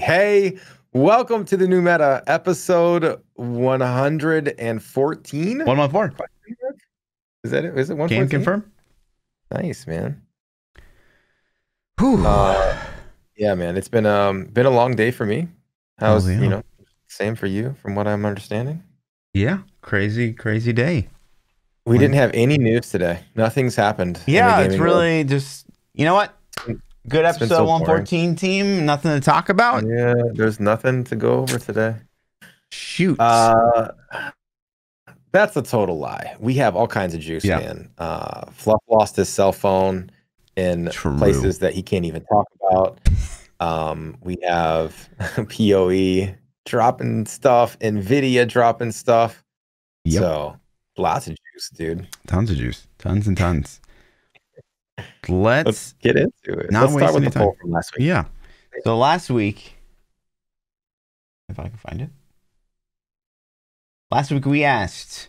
Hey, welcome to the new meta episode 114. One four. Is that it? Is it one Game confirm. Nice, man. Whew. Uh, yeah, man. It's been um been a long day for me. How's oh, yeah. you know same for you from what I'm understanding? Yeah, crazy, crazy day. We like, didn't have any news today. Nothing's happened. Yeah, it's really world. just you know what? Mm. Good it's episode so 114 boring. team. Nothing to talk about. Yeah, there's nothing to go over today. Shoot. Uh, that's a total lie. We have all kinds of juice, yeah. man. Uh, Fluff lost his cell phone in True. places that he can't even talk about. Um, we have PoE dropping stuff, Nvidia dropping stuff. Yep. So lots of juice, dude. Tons of juice. Tons and tons. Let's, Let's get into it. Not Let's start with the time. poll from last week. Yeah. So last week, if I can find it, last week we asked,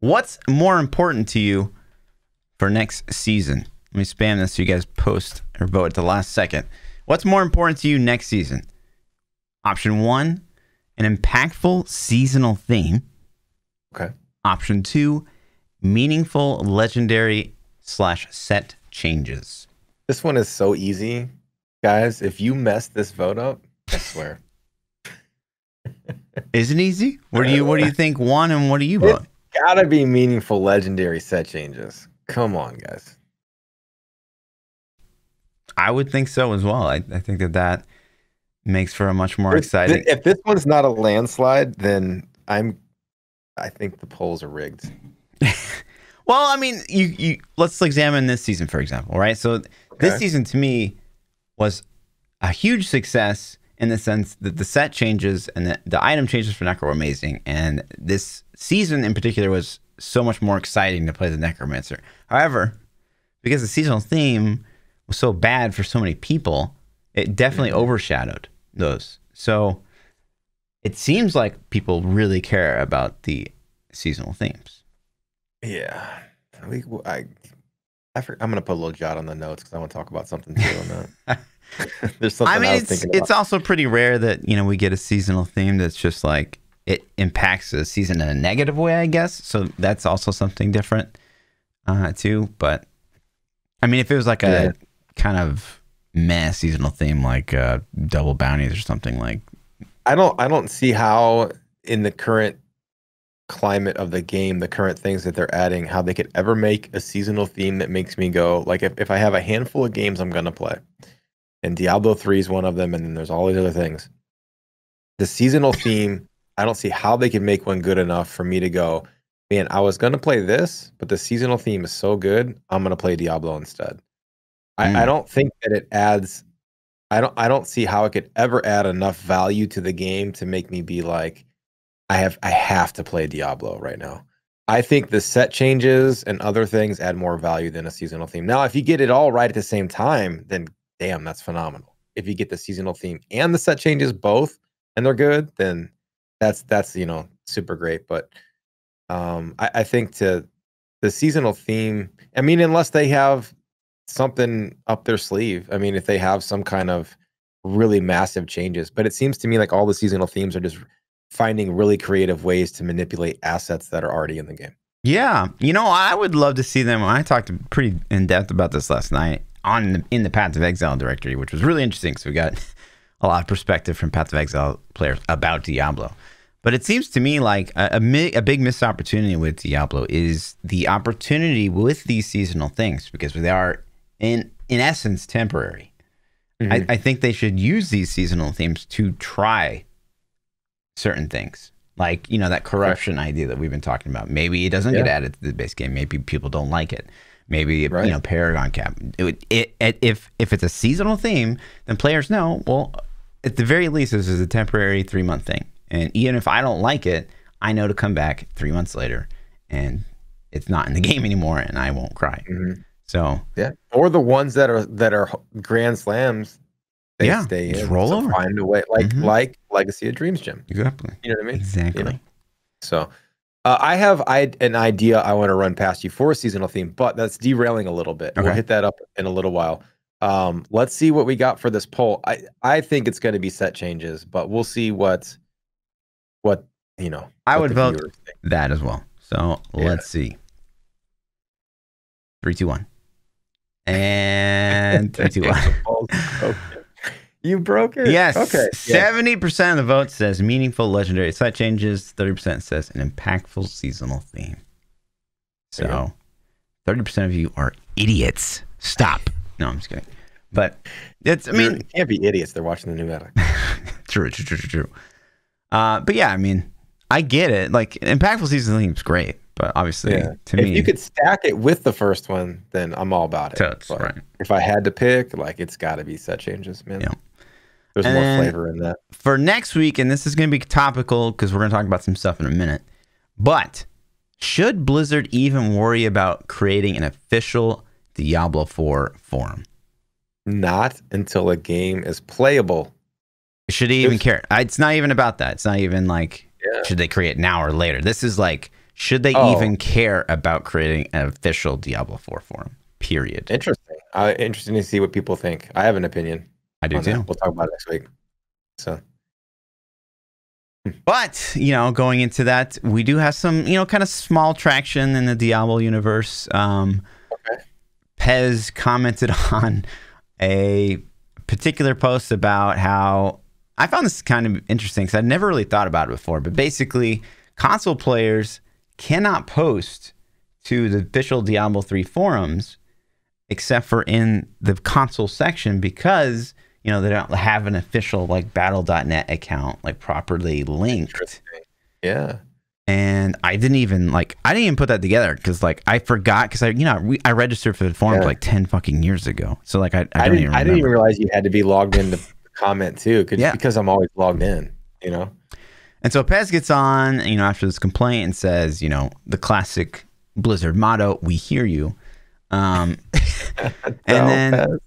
"What's more important to you for next season?" Let me spam this so you guys post or vote at the last second. What's more important to you next season? Option one, an impactful seasonal theme. Okay. Option two, meaningful legendary slash set changes. This one is so easy. Guys, if you mess this vote up, I swear. is it easy? What do you what do you think One, and what do you vote? It's gotta be meaningful legendary set changes. Come on, guys. I would think so as well. I, I think that that makes for a much more exciting. If this one's not a landslide, then I'm. I think the polls are rigged. Well, I mean, you, you let's examine this season for example, right? So okay. this season to me was a huge success in the sense that the set changes and the, the item changes for Necro were amazing, and this season in particular was so much more exciting to play the Necromancer. However, because the seasonal theme was so bad for so many people, it definitely mm-hmm. overshadowed those. So it seems like people really care about the seasonal themes. Yeah. We, I, I, am gonna put a little jot on the notes because I want to talk about something too on that. There's something I mean, I it's, it's also pretty rare that you know we get a seasonal theme that's just like it impacts the season in a negative way, I guess. So that's also something different uh, too. But I mean, if it was like yeah. a kind of mass seasonal theme, like uh, double bounties or something like, I don't, I don't see how in the current climate of the game, the current things that they're adding, how they could ever make a seasonal theme that makes me go, like, if, if I have a handful of games I'm going to play, and Diablo 3 is one of them, and then there's all these other things. The seasonal theme, I don't see how they could make one good enough for me to go, man, I was going to play this, but the seasonal theme is so good, I'm going to play Diablo instead. I, I mm. don't think that it adds. I don't. I don't see how it could ever add enough value to the game to make me be like, I have I have to play Diablo right now. I think the set changes and other things add more value than a seasonal theme. Now, if you get it all right at the same time, then damn, that's phenomenal. If you get the seasonal theme and the set changes both and they're good, then that's that's you know super great. But um I, I think to the seasonal theme, I mean, unless they have something up their sleeve. I mean, if they have some kind of really massive changes, but it seems to me like all the seasonal themes are just finding really creative ways to manipulate assets that are already in the game. Yeah, you know, I would love to see them. I talked pretty in depth about this last night on the, in the Path of Exile directory, which was really interesting So we got a lot of perspective from Path of Exile players about Diablo. But it seems to me like a, a, mi- a big missed opportunity with Diablo is the opportunity with these seasonal things because they are in in essence temporary. Mm-hmm. I, I think they should use these seasonal themes to try certain things. Like, you know, that corruption right. idea that we've been talking about. Maybe it doesn't yeah. get added to the base game. Maybe people don't like it. Maybe, right. you know, Paragon Cap. It, would, it, it, if, if it's a seasonal theme, then players know, well, at the very least, this is a temporary three month thing. And even if I don't like it, I know to come back three months later and it's not in the game anymore and I won't cry. Mm -hmm. So yeah, or the ones that are that are grand slams they yeah, stay just in, roll so over. Find a way, like mm-hmm. like Legacy of Dreams Gym. Exactly. You know what I mean? Exactly. You know? So, uh, I have I an idea I want to run past you for a seasonal theme, but that's derailing a little bit. Okay. We'll hit that up in a little while. Um, let's see what we got for this poll. I I think it's going to be set changes, but we'll see what what you know. I would vote that as well. So yeah. let's see. Three, two, one, and three, two, one. You broke it? Yes. Okay. Seventy percent of the vote says meaningful, legendary set changes. Thirty percent says an impactful seasonal theme. So, thirty percent of you are idiots. Stop. No, I'm just kidding. But it's. I mean, it can't be idiots. They're watching the new edit. true. True. True. True. Uh, but yeah, I mean, I get it. Like impactful seasonal is great, but obviously yeah. to if me, if you could stack it with the first one, then I'm all about it. Totes, right. If I had to pick, like it's got to be set changes, man. Yeah. There's and more flavor in that. For next week, and this is going to be topical because we're going to talk about some stuff in a minute. But should Blizzard even worry about creating an official Diablo 4 forum? Not until a game is playable. Should he even care? It's not even about that. It's not even like yeah. should they create now or later. This is like should they oh. even care about creating an official Diablo 4 forum? Period. Interesting. Uh, interesting to see what people think. I have an opinion. I do too. we'll talk about it next week. So. Hmm. But, you know, going into that, we do have some, you know, kind of small traction in the Diablo universe. Um, okay. Pez commented on a particular post about how I found this kind of interesting because I'd never really thought about it before. But basically, console players cannot post to the official Diablo 3 forums except for in the console section because you know, they don't have an official like battle.net account like properly linked. Yeah. And I didn't even like I didn't even put that together because like I forgot because I you know I, I registered for the forum yeah. like ten fucking years ago so like I, I, I don't even I didn't even realize you had to be logged in to comment too yeah. because I'm always logged in you know and so Pez gets on you know after this complaint and says you know the classic Blizzard motto we hear you um, and, no, and then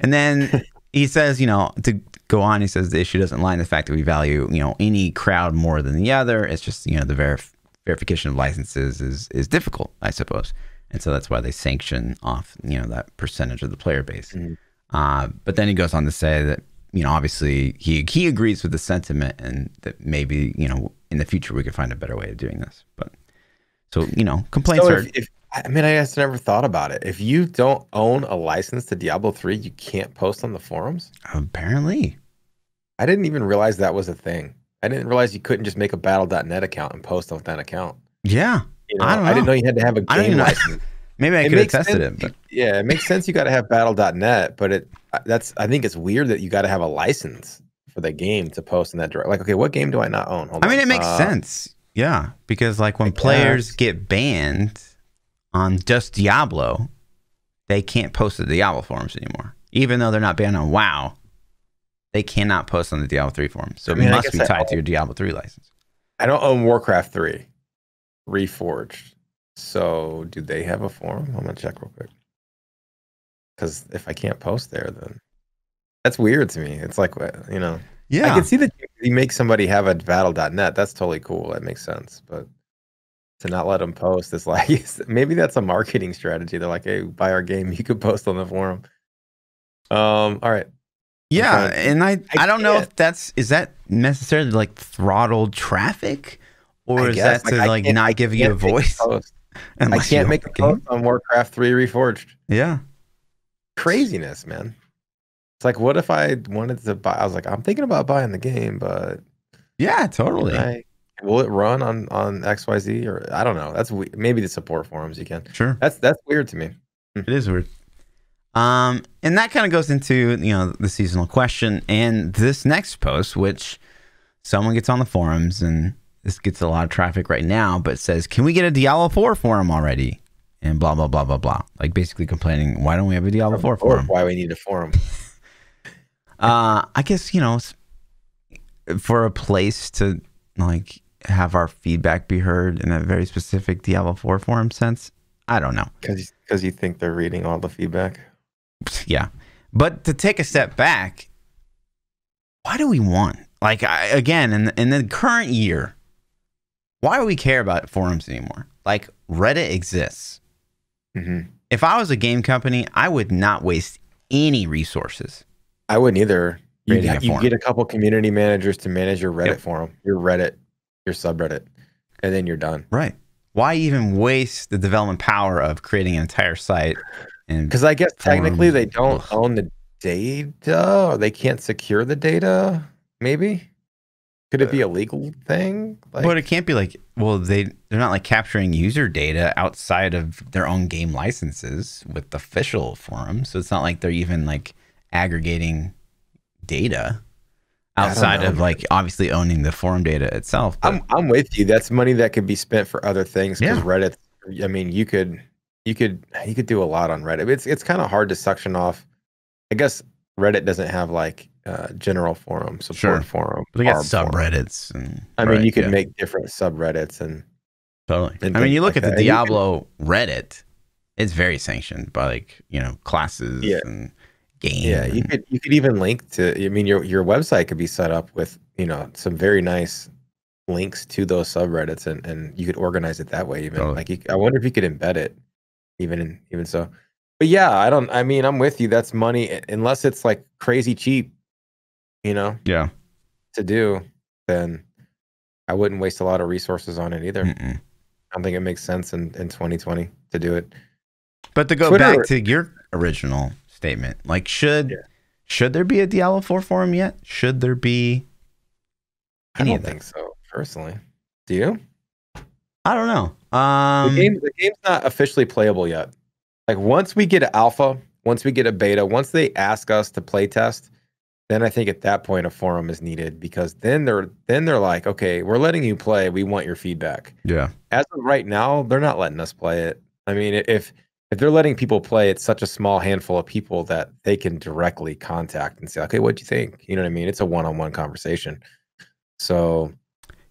and then he says, you know, to go on, he says the issue doesn't lie in the fact that we value, you know, any crowd more than the other. It's just, you know, the verif- verification of licenses is is difficult, I suppose, and so that's why they sanction off, you know, that percentage of the player base. Mm-hmm. Uh, but then he goes on to say that, you know, obviously he he agrees with the sentiment and that maybe, you know, in the future we could find a better way of doing this. But so you know, complaints so if, are. If, I mean, I just never thought about it. If you don't own a license to Diablo 3, you can't post on the forums? Apparently. I didn't even realize that was a thing. I didn't realize you couldn't just make a battle.net account and post on that account. Yeah. You know, I, I, didn't know you had to have a game license. Maybe I could have tested sense, it. But. Yeah, it makes sense you got to have battle.net, but it that's I think it's weird that you got to have a license for the game to post in that direct. Like, okay, what game do I not own? Hold I on. mean, it makes uh, sense. Yeah, because like when I players guess. get banned, on just Diablo, they can't post the Diablo forums anymore. Even though they're not banned on WoW, they cannot post on the Diablo 3 forums. So I mean, it must be tied to your Diablo 3 license. I don't own Warcraft 3 Reforged. So do they have a forum? I'm going to check real quick. Because if I can't post there, then that's weird to me. It's like, uh, you know. Yeah. I can see that you make somebody have a battle.net. That's totally cool. That makes sense. But to not let them post is like maybe that's a marketing strategy. They're like, hey, buy our game, you could post on the forum. Um, all right. Yeah, okay. and I I, I don't know if that's is that necessarily like throttled traffic, or I is guess. that like, to like not give you a voice? I can't make a post on Warcraft Three Reforged. Yeah, craziness, man. It's like, what if I wanted to buy? I was like, I'm thinking about buying the game, but yeah, totally. I, will it run on on XYZ or I don't know. That's we- maybe the support forums you can. Sure. That's that's weird to me. Hmm. It is weird. Um, and that kind of goes into you know the seasonal question and this next post, which someone gets on the forums and this gets a lot of traffic right now, but says, "Can we get a Diablo Four forum already?" And blah blah blah blah blah. Like basically complaining, why don't we have a Diablo Four forum? Why we need a forum? uh, I guess you know, for a place to like have our feedback be heard in a very specific Diablo 4 forum sense. I don't know. Because you think they're reading all the feedback? Yeah. But to take a step back, why do we want? Like, I, again, in the, in the current year, why do we care about forums anymore? Like, Reddit exists. Mm-hmm. If I was a game company, I would not waste any resources. I wouldn't either. You, you, get a couple community managers to manage your Reddit yep. forum, your Reddit your subreddit and then you're done. Right. Why even waste the development power of creating an entire site? Because I guess technically they don't own the data or they can't secure the data, maybe? Could it be a legal thing? Like, but it can't be like well they they're not like capturing user data outside of their own game licenses with the official forums. so it's not like they're even like aggregating data outside of like obviously owning the forum data itself. I'm I'm with you. That's money that could be spent for other things because yeah. Reddit. I mean, you could you could you could do a lot on Reddit. It's it's kind of hard to suction off. I guess Reddit doesn't have like uh, general forum support sure. forum. But they got subreddits. And, I mean, you could yeah. make different subreddits and totally. And I mean, you look like at the Diablo can, Reddit. It's very sanctioned by like you know classes yeah. and game. Yeah, you could you could even link to. I mean, your your website could be set up with you know some very nice links to those subreddits, and and you could organize it that way. Even totally. Oh. like you, I wonder if you could embed it, even in, even so. But yeah, I don't. I mean, I'm with you. That's money, unless it's like crazy cheap. You know. Yeah. To do, then I wouldn't waste a lot of resources on it either. Mm-mm. I don't think it makes sense in in 2020 to do it. But to go Twitter, back to your original statement. Like, should yeah. should there be a Diablo four forum yet? Should there be? I don't think so, personally. Do you? I don't know. Um, the, game, the game's not officially playable yet. Like once we get an alpha, once we get a beta, once they ask us to play test, then I think at that point a forum is needed because then they're then they're like, okay, we're letting you play. We want your feedback. Yeah. As of right now, they're not letting us play it. I mean, if if they're letting people play, it's such a small handful of people that they can directly contact and say, okay, what do you think? You know what I mean? It's a one on one conversation. So,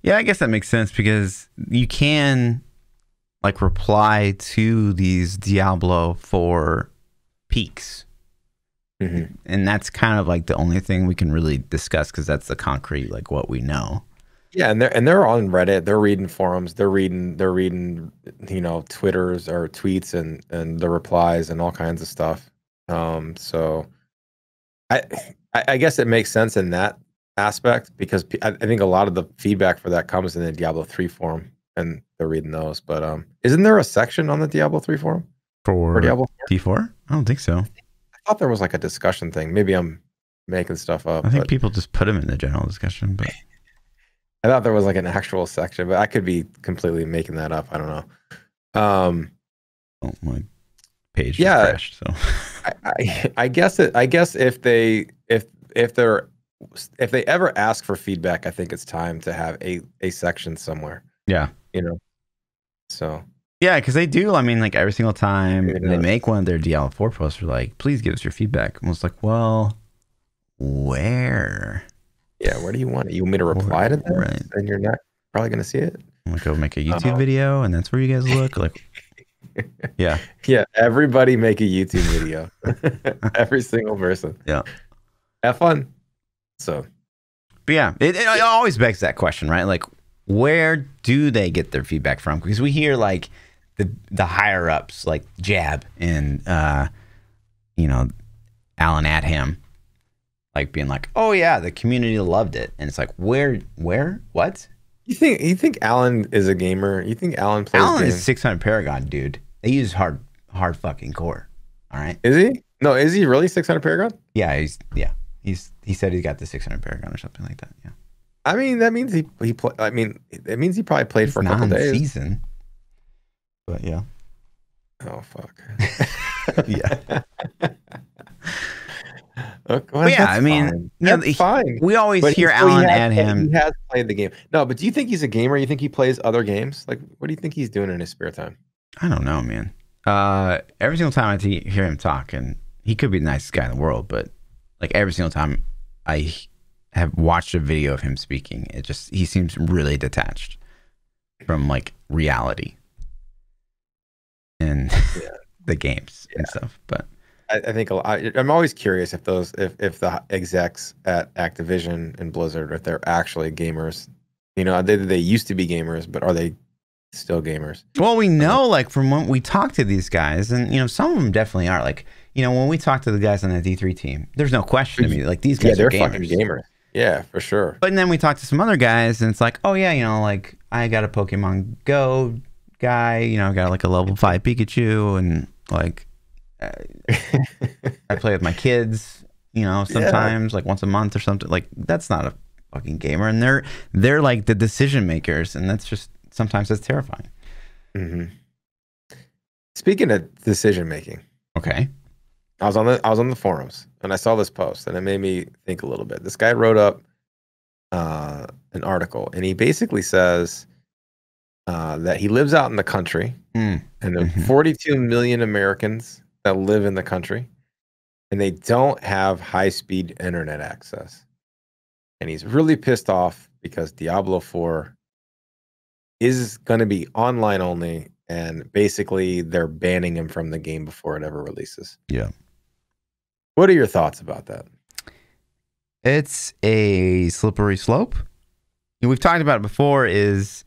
yeah, I guess that makes sense because you can like reply to these Diablo for peaks. Mm-hmm. And that's kind of like the only thing we can really discuss because that's the concrete, like what we know. Yeah, and they're and they're on Reddit. They're reading forums. They're reading they're reading you know twitters or tweets and and the replies and all kinds of stuff. Um, so I I guess it makes sense in that aspect because I think a lot of the feedback for that comes in the Diablo three forum and they're reading those. But um, isn't there a section on the Diablo three forum for, for Diablo D four? I don't think so. I thought there was like a discussion thing. Maybe I'm making stuff up. I think people just put them in the general discussion, but I thought there was like an actual section, but I could be completely making that up. I don't know. Um, well, my page yeah, crashed, so I, I, I guess it. I guess if they if if they're if they ever ask for feedback, I think it's time to have a a section somewhere. Yeah, you know. So yeah, because they do. I mean, like every single time yeah. they make one of their DL4 posts, they're like, please give us your feedback. And I was like, well, where? Yeah, where do you want it? You want me to reply to that? Right. And you're not probably going to see it. I'm going to go make a um, YouTube uh video, and that's where you guys look. Like, yeah. Yeah. Everybody make a YouTube video. Every single person. Yeah. Have fun. So, but yeah, it, it always begs that question, right? Like, where do they get their feedback from? Because we hear like the the higher ups, like Jab and uh, you know, Alan At him like being like, "Oh yeah, the community loved it," and it's like, "Where? Where? What?" You think you think Alan is a gamer? You think Alan plays? Alan games? is six hundred Paragon, dude. They use hard hard fucking core. All right. Is he? No, is he really six hundred Paragon? Yeah, he's yeah. He's he said he's got the six hundred Paragon or something like that. Yeah. I mean, that means he he play, I mean, it means he probably played it's for a couple days. Season. But yeah. Oh fuck. yeah. Okay, well, yeah, I mean, fine. he, fine. We always but hear Alan has, and him. He has played the game. No, but do you think he's a gamer? You think he plays other games? Like, what do you think he's doing in his spare time? I don't know, man. Uh, every single time I hear him talk, and he could be the nicest guy in the world, but like every single time I have watched a video of him speaking, it just he seems really detached from like reality and yeah. the games yeah. and stuff. But I, I think lot, I'm always curious if those if if the execs at Activision and Blizzard if they're actually gamers. You know, they they used to be gamers, but are they still gamers? Well, we know like from when we talk to these guys, and you know, some of them definitely are. Like, you know, when we talk to the guys on the D3 team, there's no question to me like these guys yeah, they're are gamers. fucking gamers. Yeah, for sure. But then we talk to some other guys, and it's like, oh yeah, you know, like I got a Pokemon Go guy, you know, I got like a level five Pikachu, and like I play with my kids, you know, sometimes yeah. like once a month or something. Like that's not a fucking gamer, and they're they're like the decision makers, and that's just sometimes that's terrifying. Mm-hmm. Speaking of decision making, okay. I was on the I was on the forums and I saw this post and it made me think a little bit. This guy wrote up uh, an article and he basically says uh, that he lives out in the country mm. and mm-hmm. 42 million Americans that live in the country and they don't have high speed internet access. And he's really pissed off because Diablo 4 is going to be online only. And basically, they're banning him from the game before it ever releases. Yeah. What are your thoughts about that? It's a slippery slope. We've talked about it before, is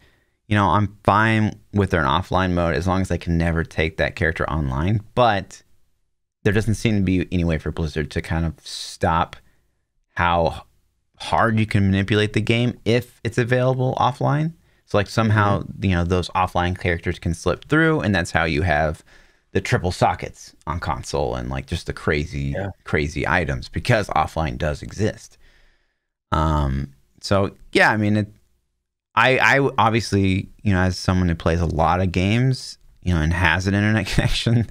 you know, I'm fine with an offline mode as long as I can never take that character online. But there doesn't seem to be any way for Blizzard to kind of stop how hard you can manipulate the game if it's available offline. So like somehow, mm-hmm. you know, those offline characters can slip through and that's how you have the triple sockets on console and like just the crazy yeah. crazy items because offline does exist. Um so yeah, I mean it I I obviously, you know, as someone who plays a lot of games, you know, and has an internet connection,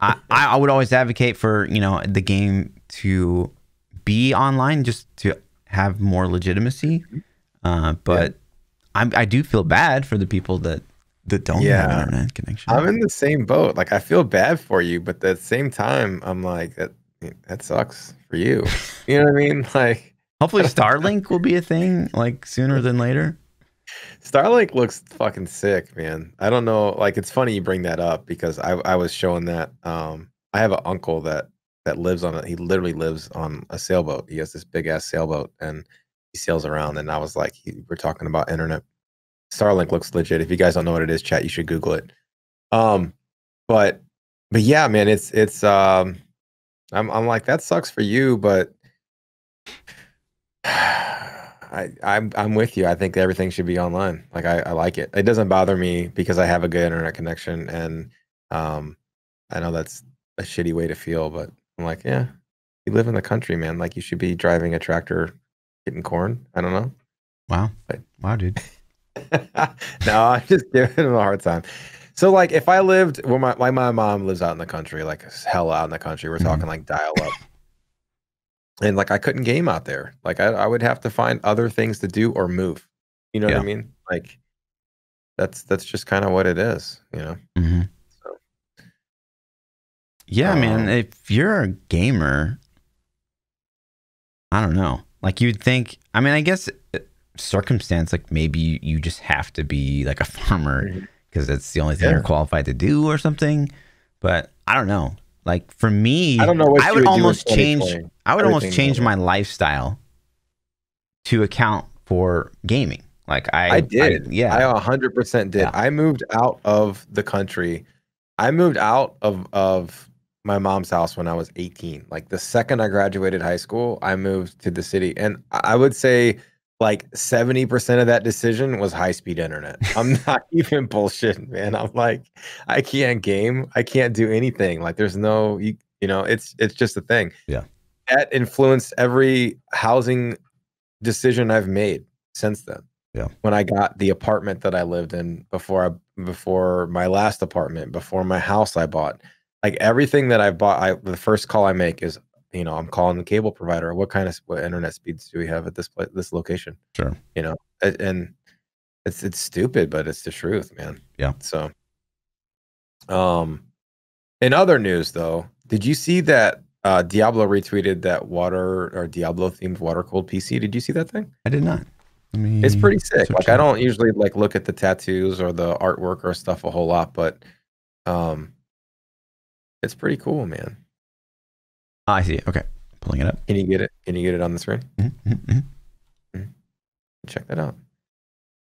I, I would always advocate for you know the game to be online just to have more legitimacy. Uh, but yeah. i do feel bad for the people that that don't yeah. have internet connection. I'm in the same boat. Like I feel bad for you, but at the same time, I'm like that that sucks for you. you know what I mean? Like hopefully Starlink will be a thing like sooner than later. Starlink looks fucking sick, man. I don't know. Like, it's funny you bring that up because I, I was showing that. Um, I have an uncle that that lives on it. He literally lives on a sailboat. He has this big ass sailboat and he sails around. And I was like, he, we're talking about internet. Starlink looks legit. If you guys don't know what it is, chat, you should Google it. Um, but but yeah, man, it's it's um, I'm I'm like that sucks for you, but. I, I'm I'm with you. I think everything should be online. Like I, I like it. It doesn't bother me because I have a good internet connection, and um, I know that's a shitty way to feel, but I'm like, yeah, you live in the country, man. Like you should be driving a tractor, getting corn. I don't know. Wow, but, wow, dude. no, I'm just giving him a hard time. So like, if I lived where my like my mom lives out in the country, like hell out in the country, we're mm-hmm. talking like dial up and like I couldn't game out there. Like I, I would have to find other things to do or move. You know yeah. what I mean? Like that's that's just kind of what it is. You know. Mm-hmm. So, yeah, um, man. If you're a gamer, I don't know. Like you'd think. I mean, I guess uh, circumstance. Like maybe you just have to be like a farmer because mm-hmm. that's the only thing yeah. you're qualified to do or something. But I don't know. Like for me, I don't know what I would, would almost change. I would almost change my lifestyle to account for gaming. Like I, I did. I, yeah, I 100% did. Yeah. I moved out of the country. I moved out of of my mom's house when I was 18. Like the second I graduated high school, I moved to the city, and I would say like 70% of that decision was high speed internet. I'm not even bullshitting, man. I'm like, I can't game. I can't do anything. Like there's no, you, you know, it's, it's just a thing. Yeah. That influenced every housing decision I've made since then. Yeah. When I got the apartment that I lived in before I, before my last apartment, before my house I bought, like everything that I bought, I, the first call I make is you know, I'm calling the cable provider. What kind of what internet speeds do we have at this place, this location? Sure. You know, and it's it's stupid, but it's the truth, man. Yeah. So, um, in other news though, did you see that uh, Diablo retweeted that water or Diablo themed water cold PC? Did you see that thing? I did not. I mean, it's pretty sick. Like I don't usually like look at the tattoos or the artwork or stuff a whole lot, but um, it's pretty cool, man. Ah, I see it. Okay. Pulling it up. Can you get it? Can you get it on the screen? Mm-hmm, mm-hmm, mm-hmm. mm-hmm, Check that out.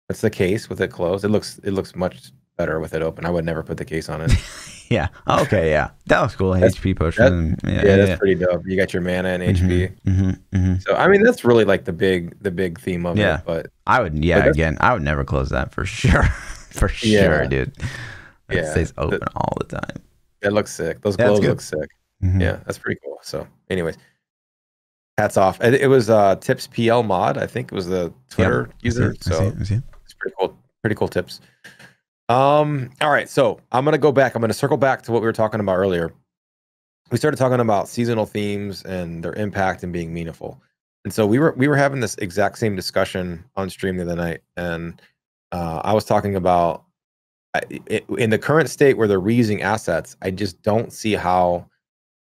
That's the case with it closed. It looks it looks much better with it open. I would never put the case on it. yeah. Okay. Yeah. That was cool. That's, HP potion. That, yeah, yeah, yeah, That's yeah. pretty dope. You got your mana and HP. Mm-hmm, mm-hmm. So I mean, that's really like the big the big theme of yeah. it. But I would yeah again I would never close that for sure for sure dude. It yeah. stays open the, all the time. That looks sick. Those gloves look sick. Mm-hmm. Yeah, that's pretty cool. So, anyways, hats off. It, it was uh, tips PL mod. I think it was the Twitter user. so I see, I see. it's pretty cool. Pretty cool tips. Um. All right. So I'm gonna go back. I'm gonna circle back to what we were talking about earlier. We started talking about seasonal themes and their impact and being meaningful. And so we were we were having this exact same discussion on stream the other night, and uh, I was talking about it, in the current state where they're reusing assets. I just don't see how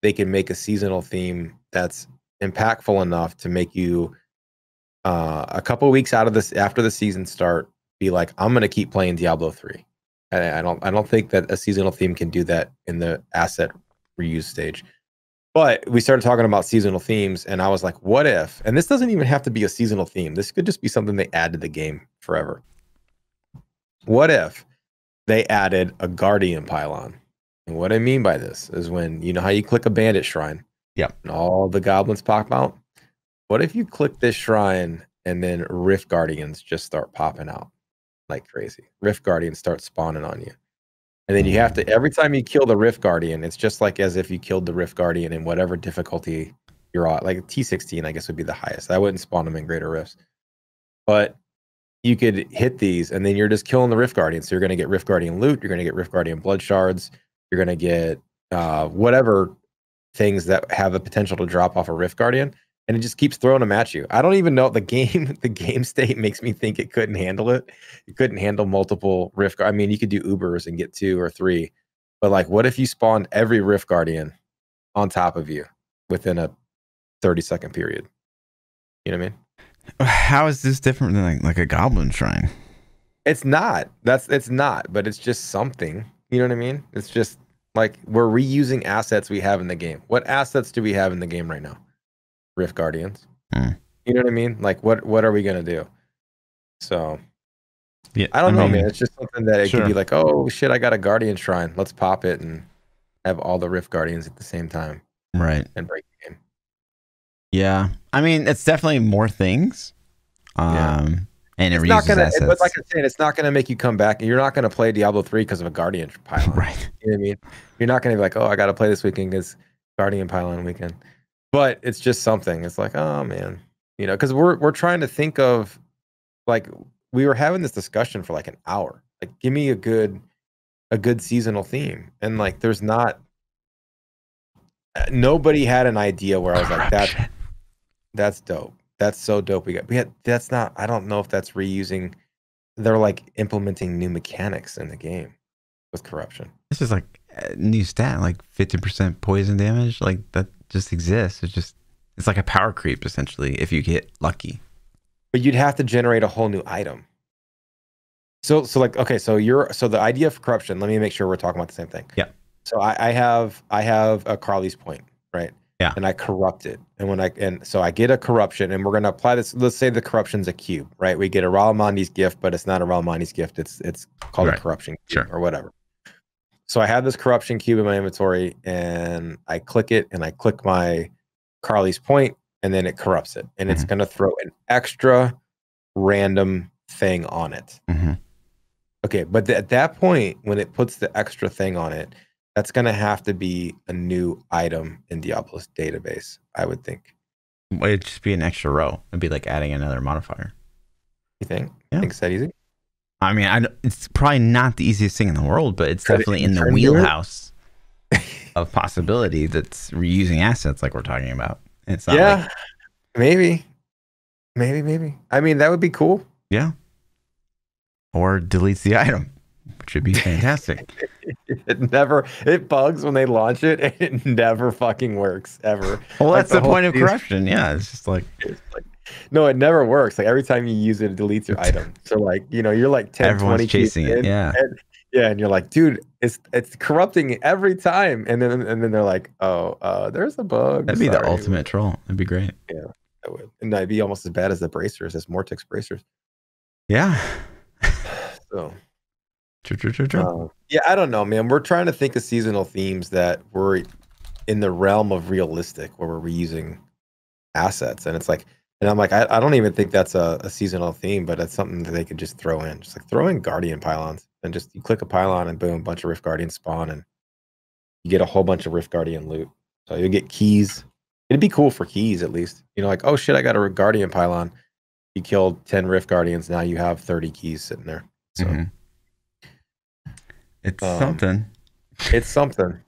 they can make a seasonal theme that's impactful enough to make you uh, a couple weeks out of this after the season start be like i'm going to keep playing diablo 3 I, I, don't i don't think that a seasonal theme can do that in the asset reuse stage but we started talking about seasonal themes and i was like what if and this doesn't even have to be a seasonal theme this could just be something they add to the game forever what if they added a guardian pylon and what I mean by this is when you know how you click a bandit shrine. Yep. And all the goblins pop out. What if you click this shrine and then Rift Guardians just start popping out like crazy? Rift Guardians start spawning on you. And then you have to every time you kill the Rift Guardian, it's just like as if you killed the Rift Guardian in whatever difficulty you're on. Like T16, I guess would be the highest. I wouldn't spawn them in greater rifts. But you could hit these and then you're just killing the Rift Guardian. So you're gonna get Rift Guardian loot, you're gonna get Rift Guardian blood shards, you're going to get uh, whatever things that have the potential to drop off a Rift Guardian, and it just keeps throwing them at you. I don't even know the game. The game state makes me think it couldn't handle it. It couldn't handle multiple Rift. I mean, you could do Ubers and get two or three, but like, what if you spawned every Rift Guardian on top of you within a 30 second period? You know what I mean? How is this different than like, like a goblin shrine? It's not. That's it's not, but it's just something. You know what I mean? It's just like we're reusing assets we have in the game. What assets do we have in the game right now? Rift Guardians. Mm. You know what I mean? Like what what are we gonna do? So yeah, I don't I know, mean, man. It's just something that it sure. could be like, oh shit, I got a Guardian Shrine. Let's pop it and have all the Rift Guardians at the same time. Right. And break the game. Yeah. I mean, it's definitely more things. Um, and it's it not gonna, assets. But like I said, it's not gonna make you come back. You're not gonna play Diablo three because of a Guardian pylon, right? You know I mean? You're not gonna be like, oh, I gotta play this weekend because Guardian pylon weekend. But it's just something. It's like, oh man, you know, because we're we're trying to think of, like, we were having this discussion for like an hour. Like, give me a good, a good seasonal theme, and like, there's not. Nobody had an idea where I was like that. That's dope. That's so dope. We got we had that's not I don't know if that's reusing they're like implementing new mechanics in the game with corruption. This is like a new stat, like fifty percent poison damage. Like that just exists. It's just it's like a power creep essentially if you get lucky. But you'd have to generate a whole new item. So so like okay, so you're so the idea of corruption, let me make sure we're talking about the same thing. Yeah. So I, I have I have a Carly's point, right? Yeah. And I corrupt it. And when I and so I get a corruption and we're gonna apply this. Let's say the corruption's a cube, right? We get a Ralamandi's gift, but it's not a Ralamandi's gift. It's it's called right. a corruption cube sure. or whatever. So I have this corruption cube in my inventory and I click it and I click my Carly's point and then it corrupts it. And mm-hmm. it's gonna throw an extra random thing on it. Mm-hmm. Okay, but th- at that point, when it puts the extra thing on it, that's going to have to be a new item in Diablo's database, I would think. It'd just be an extra row. It'd be like adding another modifier. You think? Yeah. Think it's that easy? I mean, I, it's probably not the easiest thing in the world, but it's Could definitely it in the wheelhouse of possibility that's reusing assets like we're talking about. It's yeah, like, maybe, maybe, maybe. I mean, that would be cool. Yeah. Or deletes the item which would be fantastic. it never it bugs when they launch it and it never fucking works ever. well, like that's the, the point of corruption. Yeah, it's just like, it's like no, it never works. Like every time you use it, it deletes your item. So like, you know, you're like 10, Everyone's 20 chasing it. In, yeah. And, yeah, and you're like, dude, it's it's corrupting every time. And then and then they're like, oh, uh, there's a bug. That'd be Sorry. the ultimate troll. That'd be great. Yeah, that would. And that'd be almost as bad as the bracers, as Mortex bracers. Yeah. so um, yeah, I don't know, man. We're trying to think of seasonal themes that were in the realm of realistic where we're reusing assets. And it's like, and I'm like, I, I don't even think that's a, a, seasonal theme, but that's something that they could just throw in. Just like throw in guardian pylons and just you click a pylon and boom, a bunch of Rift Guardian spawn and you get a whole bunch of Rift Guardian loot. So you'll get keys. It'd be cool for keys at least. You know, like, oh shit, I got a Guardian pylon. You killed 10 Rift Guardians. Now you have 30 keys sitting there. So mm-hmm. It's um, something. It's something.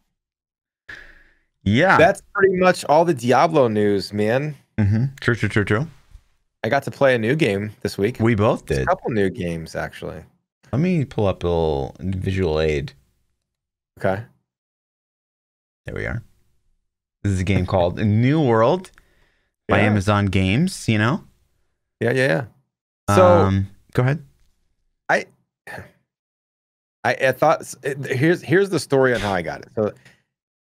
yeah. That's pretty much all the Diablo news, man. Mm-hmm. True, true, true, true. I got to play a new game this week. We both did. a couple new games, actually. Let me pull up a little visual aid. Okay. There we are. This is a game called New World by yeah. Amazon Games, you know? Yeah, yeah, yeah. So um, go ahead. I, I thought here's here's the story on how I got it. So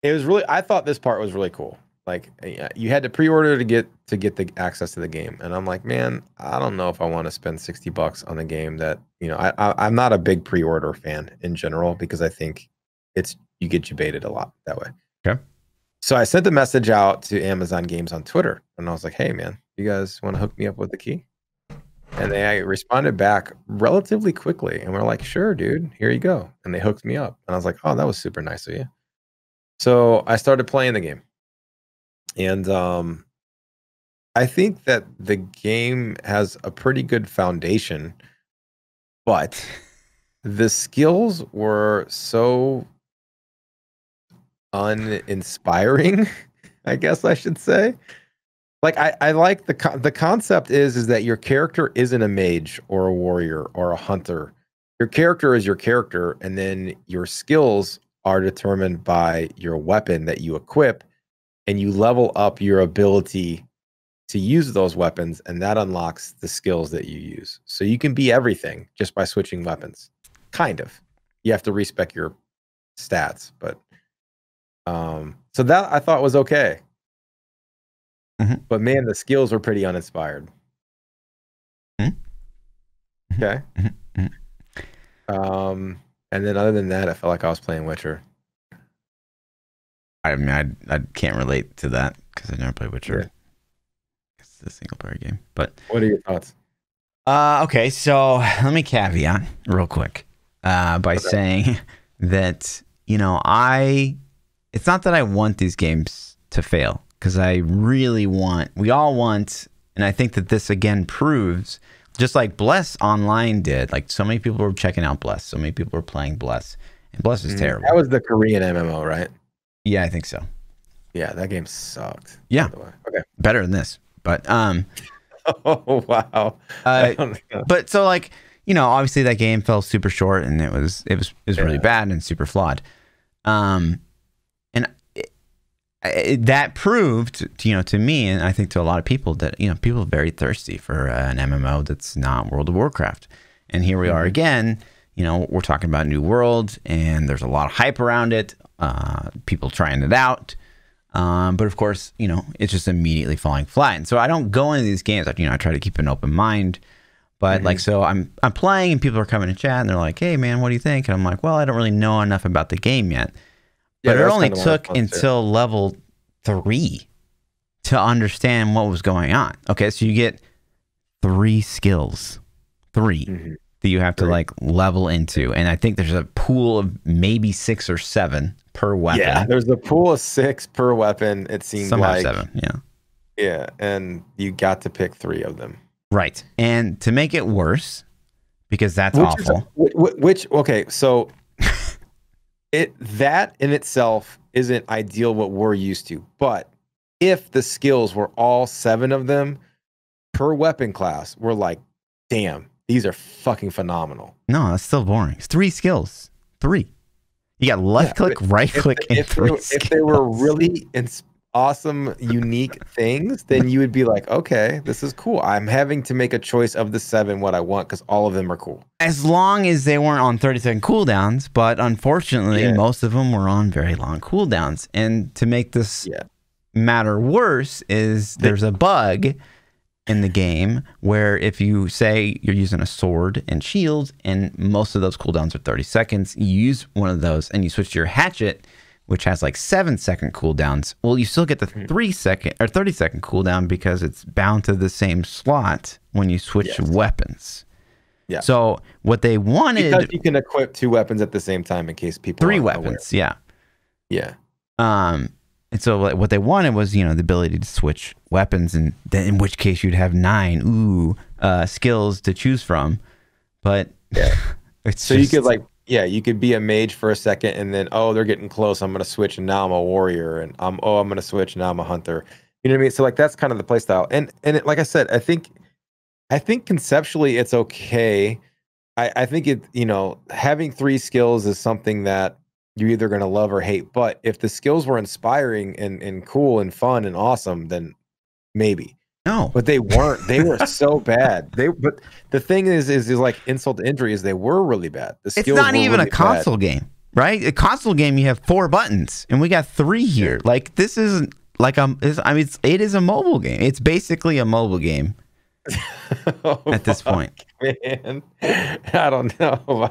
it was really I thought this part was really cool. Like you had to pre-order to get to get the access to the game, and I'm like, man, I don't know if I want to spend sixty bucks on a game that you know I, I I'm not a big pre-order fan in general because I think it's you get debated a lot that way. Okay. So I sent the message out to Amazon Games on Twitter, and I was like, hey man, you guys want to hook me up with the key? And they responded back relatively quickly. And we're like, sure, dude, here you go. And they hooked me up. And I was like, oh, that was super nice of you. So I started playing the game. And um, I think that the game has a pretty good foundation, but the skills were so uninspiring, I guess I should say like I, I like the the concept is is that your character isn't a mage or a warrior or a hunter. Your character is your character, and then your skills are determined by your weapon that you equip, and you level up your ability to use those weapons, and that unlocks the skills that you use. So you can be everything just by switching weapons, kind of. You have to respec your stats, but um, so that I thought was okay Mm-hmm. But man, the skills were pretty uninspired. Mm-hmm. mm-hmm. Okay. Mm-hmm. mm-hmm. Um, and then other than that, I felt like I was playing Witcher. I mean, I I can't relate to that because I never played Witcher. Yeah. It's a single player game. But what are your thoughts? Uh, okay, so let me caveat real quick uh, by okay. saying that you know I, it's not that I want these games to fail because I really want, we all want, and I think that this again proves, just like Bless Online did, like so many people were checking out Bless, so many people were playing Bless, and Bless is mm, terrible. That was the Korean MMO, right? Yeah, I think so. Yeah, that game sucked. Yeah. Okay. Better than this, but um. oh wow. Uh, but so like you know, obviously that game fell super short, and it was it was it was yeah. really bad and super flawed. Um, that proved, you know, to me, and I think to a lot of people, that you know, people are very thirsty for uh, an MMO that's not World of Warcraft. And here we are mm-hmm. again. You know, we're talking about New World, and there's a lot of hype around it. Uh, people trying it out, um, but of course, you know, it's just immediately falling flat. And so I don't go into these games. you know, I try to keep an open mind. But mm-hmm. like, so I'm I'm playing, and people are coming to chat, and they're like, "Hey, man, what do you think?" And I'm like, "Well, I don't really know enough about the game yet." Yeah, but it only took until too. level three to understand what was going on. Okay, so you get three skills, 3 mm-hmm. that you have three. to like level into, and I think there's a pool of maybe six or seven per weapon. Yeah, there's a pool of six per weapon. It seems somehow like. seven. Yeah, yeah, and you got to pick three of them. Right, and to make it worse, because that's which awful. which okay, so it that in itself isn't ideal what we're used to. But if the skills were all seven of them per weapon class, we're like, damn, these are fucking phenomenal. No, that's still boring. three skills. Three. You got left yeah, click, right click, if, and if, three. If skills. they were really ins- awesome, unique things, then you would be like, okay, this is cool. I'm having to make a choice of the seven what I want because all of them are cool. As long as they weren't on 30 second cooldowns, but unfortunately, yeah. most of them were on very long cooldowns. And to make this yeah. matter worse, is there's a bug in the game where if you say you're using a sword and shield and most of those cooldowns are 30 seconds, you use one of those and you switch to your hatchet which has like seven second cooldowns. Well, you still get the hmm. three second or 30 second cooldown because it's bound to the same slot when you switch yes. weapons. Yeah. So what they wanted because you can equip two weapons at the same time in case people three weapons. Aware. Yeah. Yeah. Um. And so what they wanted was you know the ability to switch weapons, and then in which case you'd have nine ooh uh, skills to choose from, but yeah. so just, you could like yeah, you could be a mage for a second, and then oh, they're getting close. I'm gonna switch, and now I'm a warrior, and I'm um, oh, I'm gonna switch, and now I'm a hunter. You know what I mean? So like that's kind of the play style. And and it, like I said, I think I think conceptually it's okay. I, I think it you know having three skills is something that you're either gonna love or hate. But if the skills were inspiring and and cool and fun and awesome, then maybe. No, but they weren't. They were so bad. They but the thing is, is, is like insult to injury is they were really bad. The it's not even really a console bad. game, right? A console game you have four buttons, and we got three here. Like this isn't like um. I mean, it's, it is a mobile game. It's basically a mobile game. oh, at this point, man, I don't know.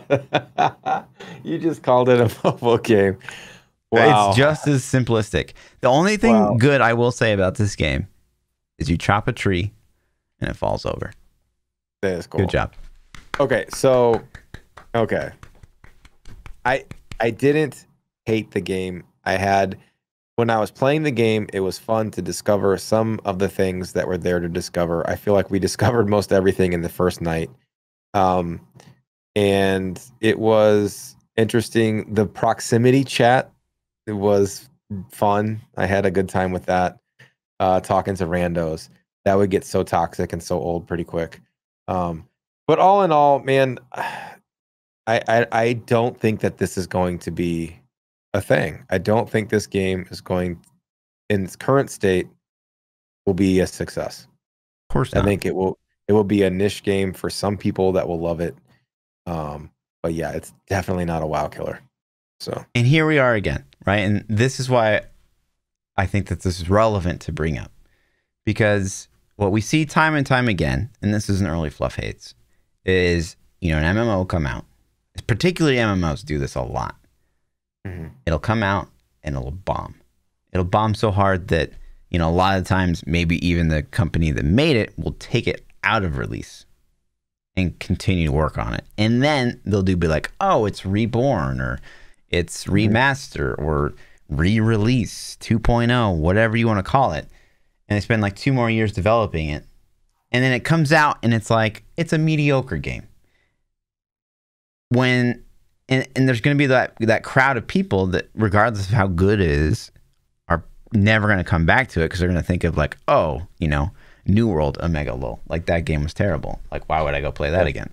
you just called it a mobile game. Wow. It's just as simplistic. The only thing wow. good I will say about this game is you chop a tree and it falls over. That is cool. Good job. Okay, so okay. I I didn't hate the game. I had when I was playing the game, it was fun to discover some of the things that were there to discover. I feel like we discovered most everything in the first night. Um and it was interesting the proximity chat it was fun. I had a good time with that uh, talking to randos. That would get so toxic and so old pretty quick. Um, but all in all, man, I, I I don't think that this is going to be a thing. I don't think this game is going in its current state will be a success. Of course, not. I think it will. It will be a niche game for some people that will love it. Um, but yeah, it's definitely not a WoW killer. So, and here we are again, right? And this is why I think that this is relevant to bring up because what we see time and time again, and this is an early fluff hates, is you know an MMO will come out. Particularly MMOs do this a lot. Mm-hmm. It'll come out and it'll bomb. It'll bomb so hard that you know a lot of times maybe even the company that made it will take it out of release and continue to work on it. And then they'll do be like, oh, it's reborn or it's mm-hmm. remaster or re-release 2.0, whatever you want to call it. And they spend like two more years developing it. And then it comes out and it's like, it's a mediocre game. When and, and there's gonna be that that crowd of people that regardless of how good it is, are never gonna come back to it because they're gonna think of like, oh, you know, New World Omega lol. Like that game was terrible. Like why would I go play that again?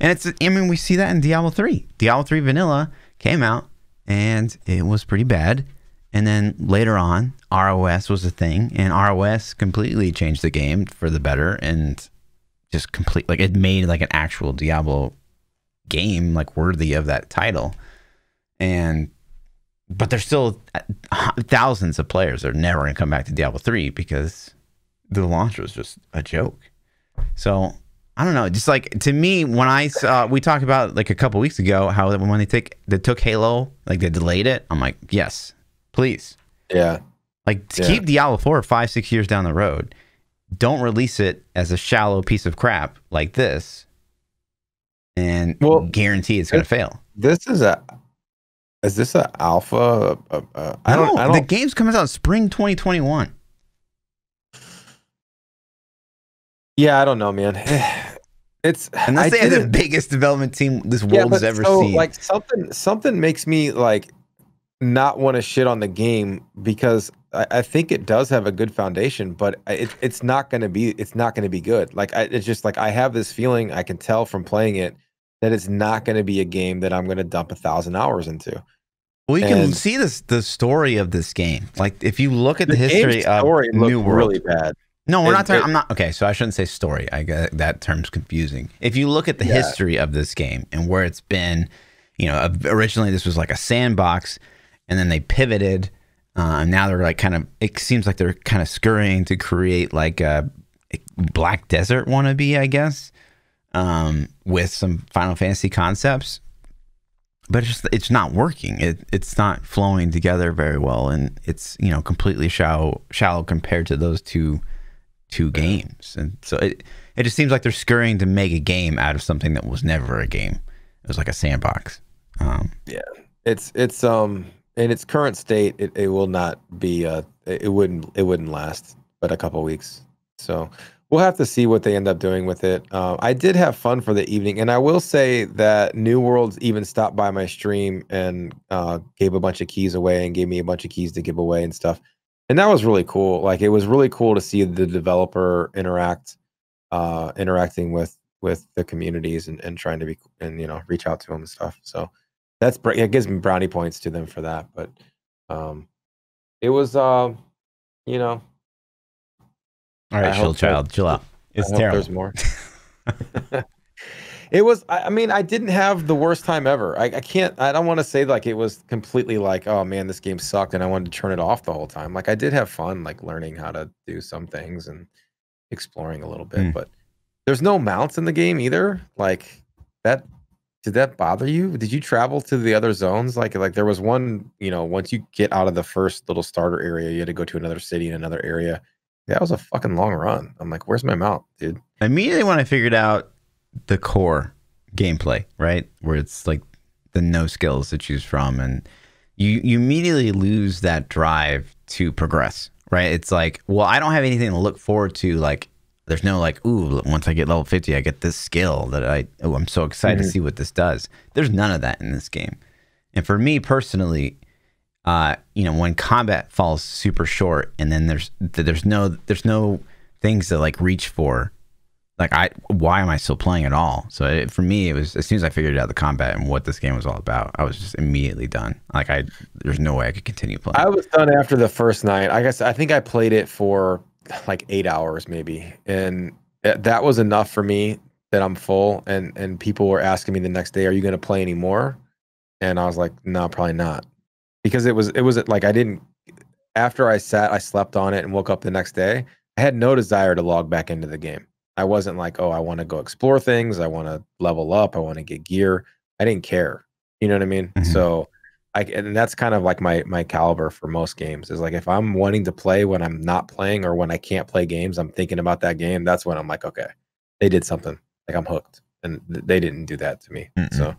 And it's I mean we see that in Diablo 3. Diablo 3 vanilla came out and it was pretty bad and then later on, ROS was a thing, and ROS completely changed the game for the better and just complete like it made like an actual Diablo game like worthy of that title. And but there's still uh, thousands of players that are never going to come back to Diablo 3 because the launch was just a joke. So I don't know. Just like to me, when I saw we talked about like a couple weeks ago how when they take they took Halo, like they delayed it. I'm like, yes, please. Yeah. Like yeah. keep Diablo 4 five, six years down the road. Don't release it as a shallow piece of crap like this and well, guarantee it's going to fail. This is a. Is this an alpha? Uh, uh, I, no, don't, I don't. The game's coming out spring 2021. Yeah, I don't know, man. It's unless I they have the biggest development team this world yeah, has ever so, seen. Like something, something makes me like not want to shit on the game because I, I, think it does have a good foundation, but it, it's not going to be it's not going to be good. Like I, it's just like I have this feeling I can tell from playing it that it's not going to be a game that I'm going to dump a thousand hours into. Well, you and can see this the story of this game. Like if you look at the, the history of New World, really bad. No, we're it, not talking. It, I'm not okay. So I shouldn't say story. I get that term's confusing. If you look at the yeah. history of this game and where it's been, you know, originally this was like a sandbox and then they pivoted. Uh, and now they're like kind of. It seems like they're kind of scurrying to create like a black desert wannabe, I guess, um, with some Final Fantasy concepts. But it's just, it's not working. It it's not flowing together very well, and it's you know completely shallow shallow compared to those two two games. And so it it just seems like they're scurrying to make a game out of something that was never a game. It was like a sandbox. Um, yeah, it's it's um in its current state, it, it will not be. A, uh, it wouldn't. It wouldn't last but a couple weeks. So we'll have to see what they end up doing with it. Uh, I did have fun for the evening, and I will say that New Worlds even stopped by my stream and uh, gave a bunch of keys away and gave me a bunch of keys to give away and stuff. And that was really cool. Like it was really cool to see the developer interact, uh, interacting with with the communities and, and trying to be and you know reach out to them and stuff. So that's it gives me brownie points to them for that. But um, it was, uh, you know. All right, chill, child, chill out. It's I terrible. There's more. it was. I, I, mean, I didn't have the worst time ever. I, I can't. I don't want to say like it was completely like, oh man, this game sucked, and I wanted to turn it off the whole time. Like I did have fun, like learning how to do some things and exploring a little bit. Mm. But there's no mounts in the game either. Like that did that bother you? Did you travel to the other zones? Like like there was one, you know, once you get out of the first little starter area, you had to go to another city in another area. That was a fucking long run. I'm like, where's my mount, dude? Immediately when I figured out the core gameplay, right? Where it's like the no skills to choose from and you you immediately lose that drive to progress, right? It's like, well, I don't have anything to look forward to like there's no like, ooh, once I get level 50, I get this skill that I, oh, I'm so excited mm -hmm. to mm-hmm. see what this does. There's none of that in this game. And for me personally, uh, you know, when combat falls super short and then there's, there's no, there's no things to like reach for, like I, why am I still playing at all? So it, eh, for me, it was, as soon as I figured out the combat and what this game was all about, I was just immediately done. Like I, there's no way I could continue playing. I was done after the first night. I guess, I think I played it for like eight hours maybe, and eh, that was enough for me that I'm full. And and people were asking me the next day, "Are you going to play anymore?" And I was like, "No, probably not," because it was it was like I didn't. After I sat, I slept on it and woke up the next day. I had no desire to log back into the game. I wasn't like, oh, I want to go explore things. I want to level up. I want to get gear. I didn't care. You know what I mean? Mm-hmm. So I, and that's kind of like my my caliber for most games is like if I'm wanting to play when I'm not playing or when I can't play games, I'm thinking about that game. That's when I'm like, okay, they did something. Like I'm hooked, and th- they didn't do that to me. Mm-hmm. So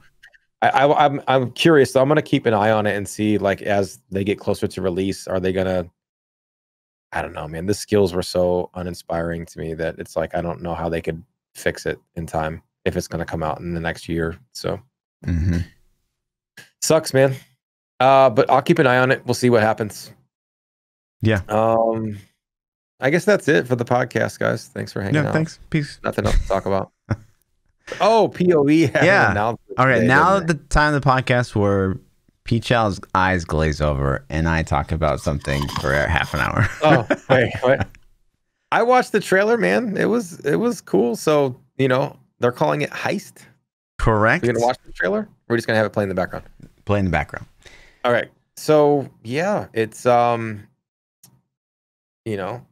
I, am I'm, I'm curious. So I'm gonna keep an eye on it and see like as they get closer to release, are they gonna? I don't know, man. The skills were so uninspiring to me that it's like I don't know how they could fix it in time if it's gonna come out in the next year. So. Mm-hmm. Sucks, man. Uh, but I'll keep an eye on it. We'll see what happens. Yeah. Um, I guess that's it for the podcast, guys. Thanks for hanging No, out. Thanks. Peace. Nothing else to talk about. oh, POE. Yeah. All right. now the time of the podcast where P. eyes glaze over and I talk about something for half an hour. oh, wait, wait. I watched the trailer, man. It was it was cool. So you know they're calling it heist. Correct. You are gonna watch the trailer. We're just gonna have it play in the background. Play in the background. All right. So yeah, it's um, you know,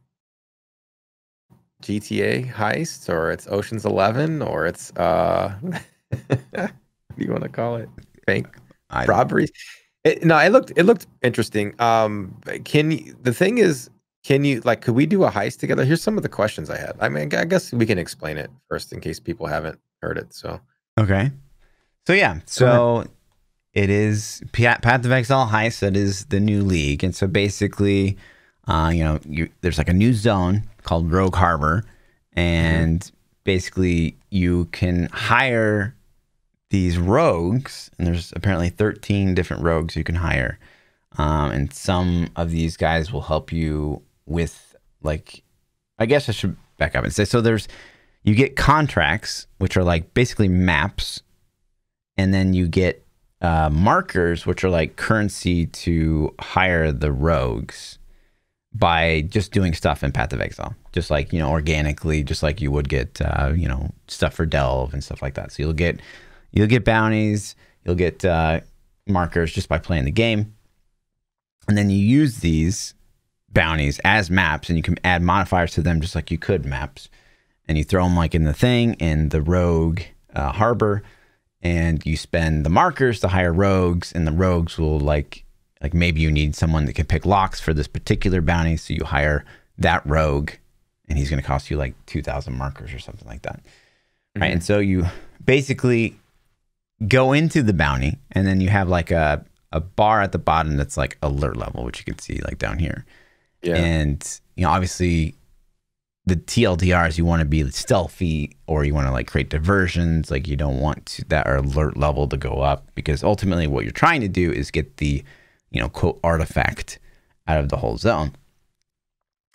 GTA heists, or it's Ocean's Eleven, or it's uh, what do you want to call it? Bank I, robberies. It, no, it looked it looked interesting. Um, can you, the thing is, can you like could we do a heist together? Here's some of the questions I had. I mean, I guess we can explain it first in case people haven't heard it. So okay, so yeah, so it is Path of Exile Heist that is the new league, and so basically, uh, you know, you, there's like a new zone called Rogue Harbor, and mm-hmm. basically you can hire these rogues, and there's apparently 13 different rogues you can hire, um, and some of these guys will help you with like, I guess I should back up and say so. There's you get contracts, which are like basically maps, and then you get uh, markers, which are like currency to hire the rogues by just doing stuff in Path of Exile, just like, you know, organically, just like you would get, uh, you know, stuff for Delve and stuff like that. So you'll get, you'll get bounties, you'll get uh, markers just by playing the game. And then you use these bounties as maps and you can add modifiers to them just like you could maps. And you throw them like in the thing in the rogue uh, harbor and you spend the markers to hire rogues and the rogues will like like maybe you need someone that can pick locks for this particular bounty so you hire that rogue and he's going to cost you like 2000 markers or something like that right mm -hmm. and so you basically go into the bounty and then you have like a a bar at the bottom that's like alert level which you can see like down here yeah. and you know obviously the TLDRs, you want to be stealthy or you want to like create diversions. Like you don't want to, that alert level to go up because ultimately what you're trying to do is get the, you know, quote artifact out of the whole zone.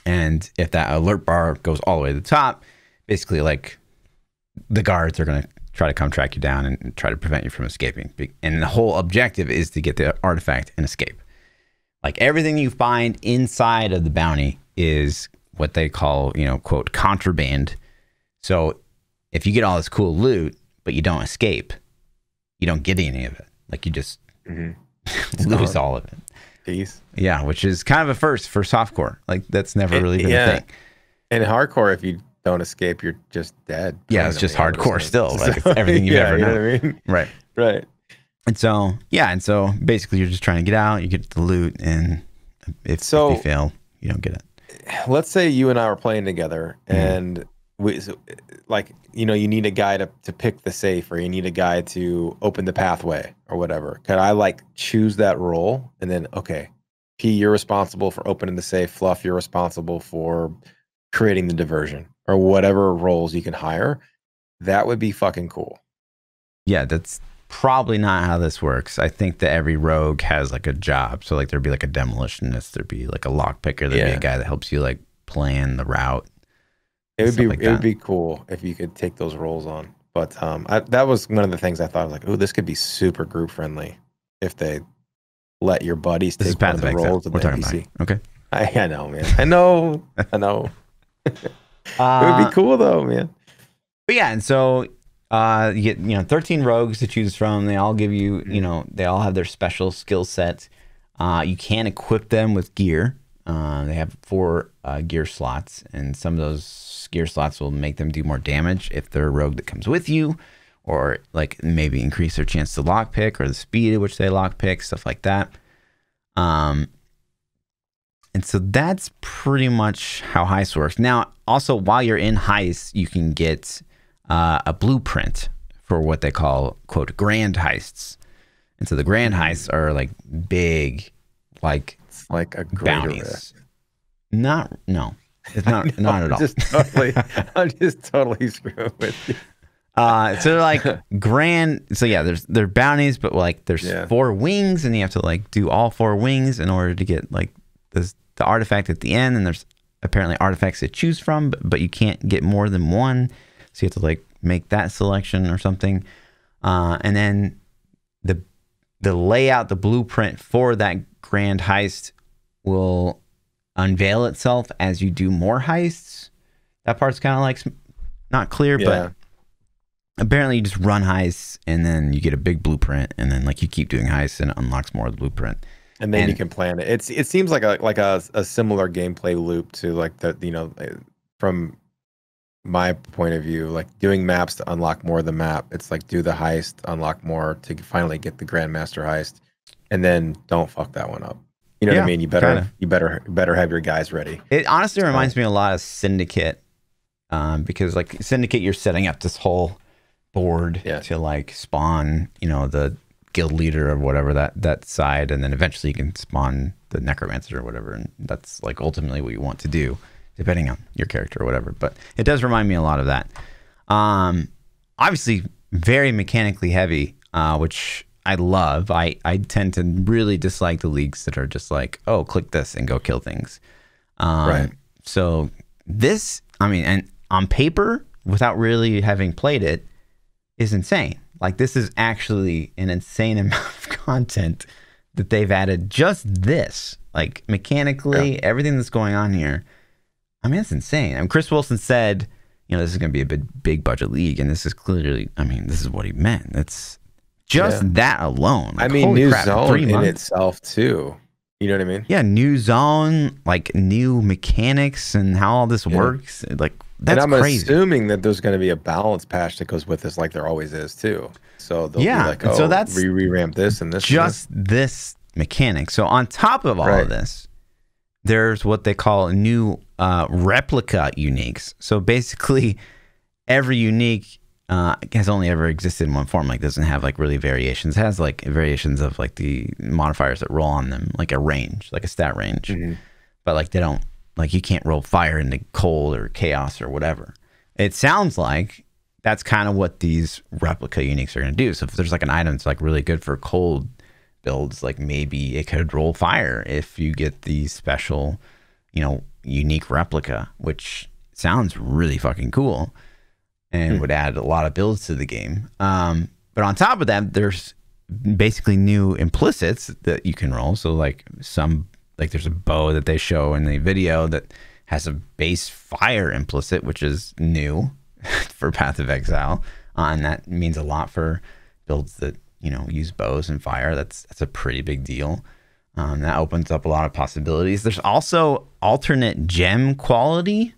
And if that alert bar goes all the way to the top, basically like the guards are going to try to come track you down and try to prevent you from escaping. And the whole objective is to get the artifact and escape. Like everything you find inside of the bounty is what they call, you know, quote, contraband. So if you get all this cool loot, but you don't escape, you don't get any of it. Like you just mm-hmm. lose all of it. Peace. Yeah, which is kind of a first for softcore. Like that's never it, really been yeah. a thing. And hardcore, if you don't escape, you're just dead. Yeah, it's just hardcore still. like it's everything you've yeah, ever You know I mean? Right. Right. And so yeah, and so basically you're just trying to get out, you get the loot, and if, so, if you fail, you don't get it let's say you and I were playing together mm-hmm. and we, like you know you need a guy to, to pick the safe or you need a guy to open the pathway or whatever could i like choose that role and then okay p you're responsible for opening the safe fluff you're responsible for creating the diversion or whatever roles you can hire that would be fucking cool yeah that's probably not how this works. I think that every rogue has like a job. So like there'd be like a demolitionist, there'd be like a lockpicker, there'd yeah. be a guy that helps you like plan the route. It would be like it would be cool if you could take those roles on. But um, I, that was one of the things I thought I was like, oh, this could be super group friendly if they let your buddies this take one of the roles of the NPC. Okay. I, I know, man. I know. I know. it would be uh, cool though, man. But yeah, and so uh, you get you know 13 rogues to choose from. They all give you mm-hmm. you know they all have their special skill sets. Uh, you can equip them with gear. Uh, they have four uh, gear slots, and some of those gear slots will make them do more damage if they're a rogue that comes with you, or like maybe increase their chance to lockpick or the speed at which they lockpick, stuff like that. Um, and so that's pretty much how heist works. Now, also while you're in heist, you can get uh, a blueprint for what they call quote grand heists. And so the grand mm-hmm. heists are like big, like it's like a bounties. Not no, it's not not at all. Just totally, I'm just totally screwing with you. Uh, so they're like grand. So yeah, there's they're bounties, but like there's yeah. four wings, and you have to like do all four wings in order to get like this, the artifact at the end. And there's apparently artifacts to choose from, but, but you can't get more than one. So you have to like make that selection or something. Uh, and then the the layout, the blueprint for that grand heist will unveil itself as you do more heists. That part's kind of like not clear, yeah. but apparently you just run heists and then you get a big blueprint and then like you keep doing heists and it unlocks more of the blueprint and then and, you can plan it it's it seems like a like a, a similar gameplay loop to like the you know eh, from my point of view, like doing maps to unlock more of the map. It's like do the heist, unlock more to finally get the Grandmaster heist, and then don't fuck that one up. You know yeah, what I mean? You better kinda. you better better have your guys ready. It honestly reminds me a lot of Syndicate, um, because like Syndicate, you're setting up this whole board yeah. to like spawn, you know, the guild leader or whatever that that side, and then eventually you can spawn the necromancer or whatever, and that's like ultimately what you want to do depending on your character or whatever. But it does remind me a lot of that. Um, obviously, very mechanically heavy, uh, which I love. I, I tend to really dislike the leagues that are just like, oh, click this and go kill things. Um, right. So this, I mean, and on paper, without really having played it, is insane. Like this is actually an insane amount of content that they've added just this, like mechanically, yeah. everything that's going on here I mean, that's insane. I mean, Chris Wilson said, you know, this is going to be a big, big budget league, and this is clearly, I mean, this is what he meant. That's just yeah. that alone. Like, I mean, new crap, zone in months. itself too. You know what I mean? Yeah, new zone, like new mechanics and how all this yeah. works. Like that's and I'm crazy. assuming that there's going to be a balance patch that goes with this, like there always is too. So yeah, like, oh, so that's re ramp this and this. Just and this. this mechanic. So on top of all right. of this, there's what they call new uh, replica uniques. So basically, every unique uh, has only ever existed in one form. Like doesn't have like really variations. It has like variations of like the modifiers that roll on them, like a range, like a stat range. Mm-hmm. But like they don't like you can't roll fire into cold or chaos or whatever. It sounds like that's kind of what these replica uniques are going to do. So if there's like an item that's like really good for cold builds like maybe it could roll fire if you get the special, you know, unique replica, which sounds really fucking cool and hmm. would add a lot of builds to the game. Um, but on top of that, there's basically new implicits that you can roll. So like some like there's a bow that they show in the video that has a base fire implicit, which is new for Path of Exile. Uh, and that means a lot for builds that you know use bows and fire. That's that's a pretty big deal. Um, that opens up a lot of possibilities. There's also alternate gem quality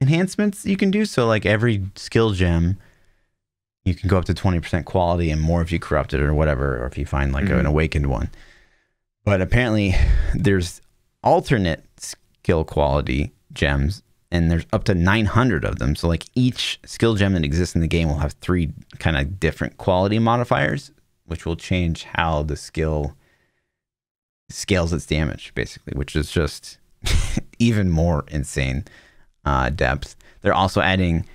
enhancements you can do. So like every skill gem, you can go up to 20% quality and more if you corrupt it or whatever, or if you find like mm -hmm. an mm-hmm. awakened one. But apparently there's alternate skill quality gems and there's up to 900 of them. So like each skill gem that exists in the game will have three kind of different quality modifiers, which will change how the skill scales its damage, basically, which is just even more insane uh, depth. They're also adding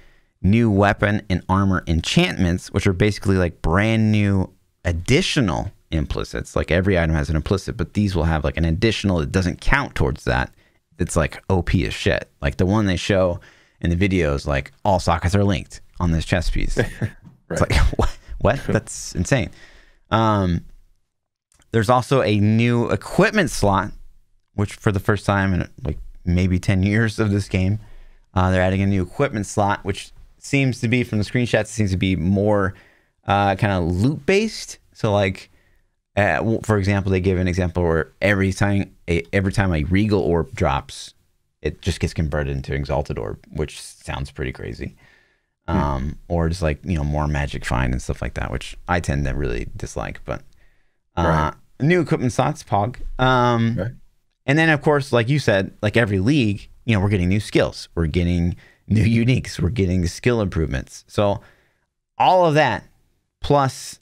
new weapon and armor enchantments, which are basically like brand new additional implicits. Like every item has an implicit, but these will have like an additional that doesn't count towards that that's like OP as shit. Like the one they show in the videos, like all sockets are linked on this chess piece. right. It's like what? what? That's insane. Um, there's also a new equipment slot, which for the first time in like maybe 10 years of this game, uh, they're adding a new equipment slot, which seems to be from the screenshots, seems to be more uh, kind of loot based. So like uh, for example, they give an example where every time a, every time a regal orb drops, it just gets converted into exalted orb, which sounds pretty crazy. Hmm. Um, mm Or just like you know more magic find and stuff like that, which I tend to really dislike. But uh, right. new equipment slots, Pog. Um, right. And then of course, like you said, like every league, you know, we're getting new skills, we're getting new uniques, we're getting skill improvements. So all of that plus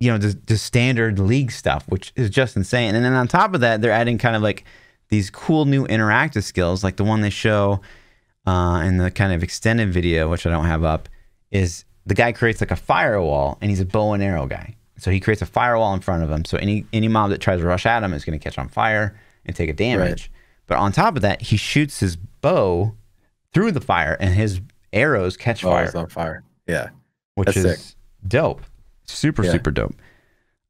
you know, the, the standard league stuff, which is just insane. And then on top of that, they're adding kind of like these cool new interactive skills, like the one they show uh, in the kind of extended video, which I don't have up, is the guy creates like a firewall and he's a bow and arrow guy. So he creates a firewall in front of him. So any any mob that tries to rush at him is going to catch on fire and take a damage. Right. But on top of that, he shoots his bow through the fire and his arrows catch oh, fire. on fire. Yeah. Which That's is sick. dope super yeah. super dope.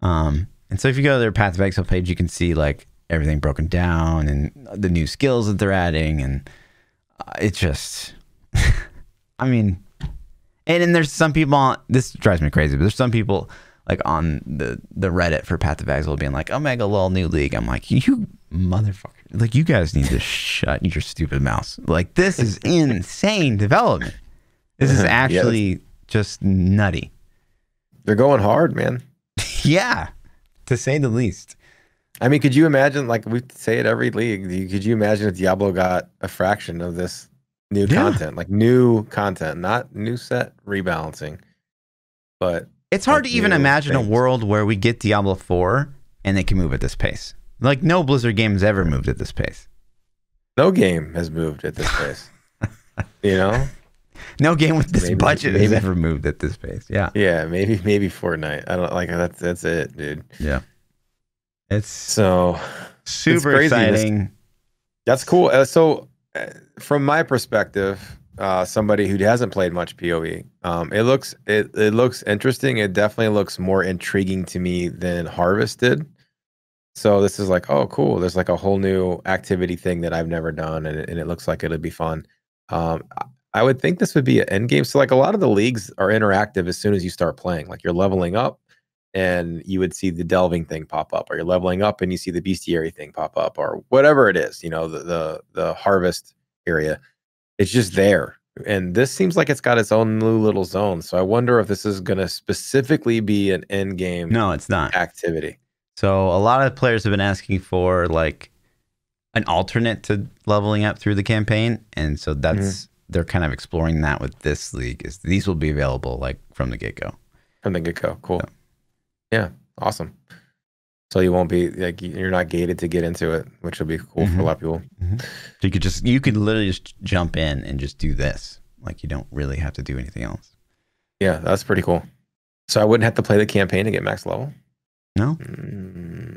Um, and so if you go to their Path of Exile page, you can see like everything broken down and the new skills that they're adding, and uh, it's just, I mean, and then there's some people. On, this drives me crazy, but there's some people like on the the Reddit for Path of Exile being like Omega lol new league. I'm like you motherfucker. Like you guys need to shut your stupid mouths. Like this is insane development. This is actually yeah. just nutty. They're going hard, man. yeah, to say the least. I mean, could you imagine? Like we say it every league. Could you imagine if Diablo got a fraction of this new yeah. content, like new content, not new set rebalancing, but it's hard like to even imagine things. a world where we get Diablo four and they can move at this pace. Like no Blizzard game has ever moved at this pace. No game has moved at this pace. you know, no game with this maybe, budget maybe, has ever moved at this pace. Yeah. Yeah, maybe maybe Fortnite. I don't like that's that's it, dude. Yeah. It's so super it's exciting. That's cool. Uh, so, uh, from my perspective, uh, somebody who hasn't played much POE, um, it looks it it looks interesting. It definitely looks more intriguing to me than Harvest did. So this is like, oh, cool. There's like a whole new activity thing that I've never done, and, and it looks like it'll be fun. Um, I would think this would be an end game. So like a lot of the leagues are interactive as soon as you start playing. Like you're leveling up and you would see the delving thing pop up, or you're leveling up and you see the bestiary thing pop up, or whatever it is, you know, the the, the harvest area. It's just there. And this seems like it's got its own new little zone. So I wonder if this is gonna specifically be an end game no, it's not. activity. So a lot of players have been asking for like an alternate to leveling up through the campaign. And so mm-hmm. that's mm-hmm they're kind of exploring that with this league is these will be available like from the get-go from the get-go cool yeah awesome so you won't be like you're not gated to get into it which will be cool mm-hmm. for a mm-hmm. lot of people mm-hmm. so you could just you could literally just jump in and just do this like you don't really have to do anything else yeah that's pretty cool so i wouldn't have to play the campaign to get max level no mm-hmm.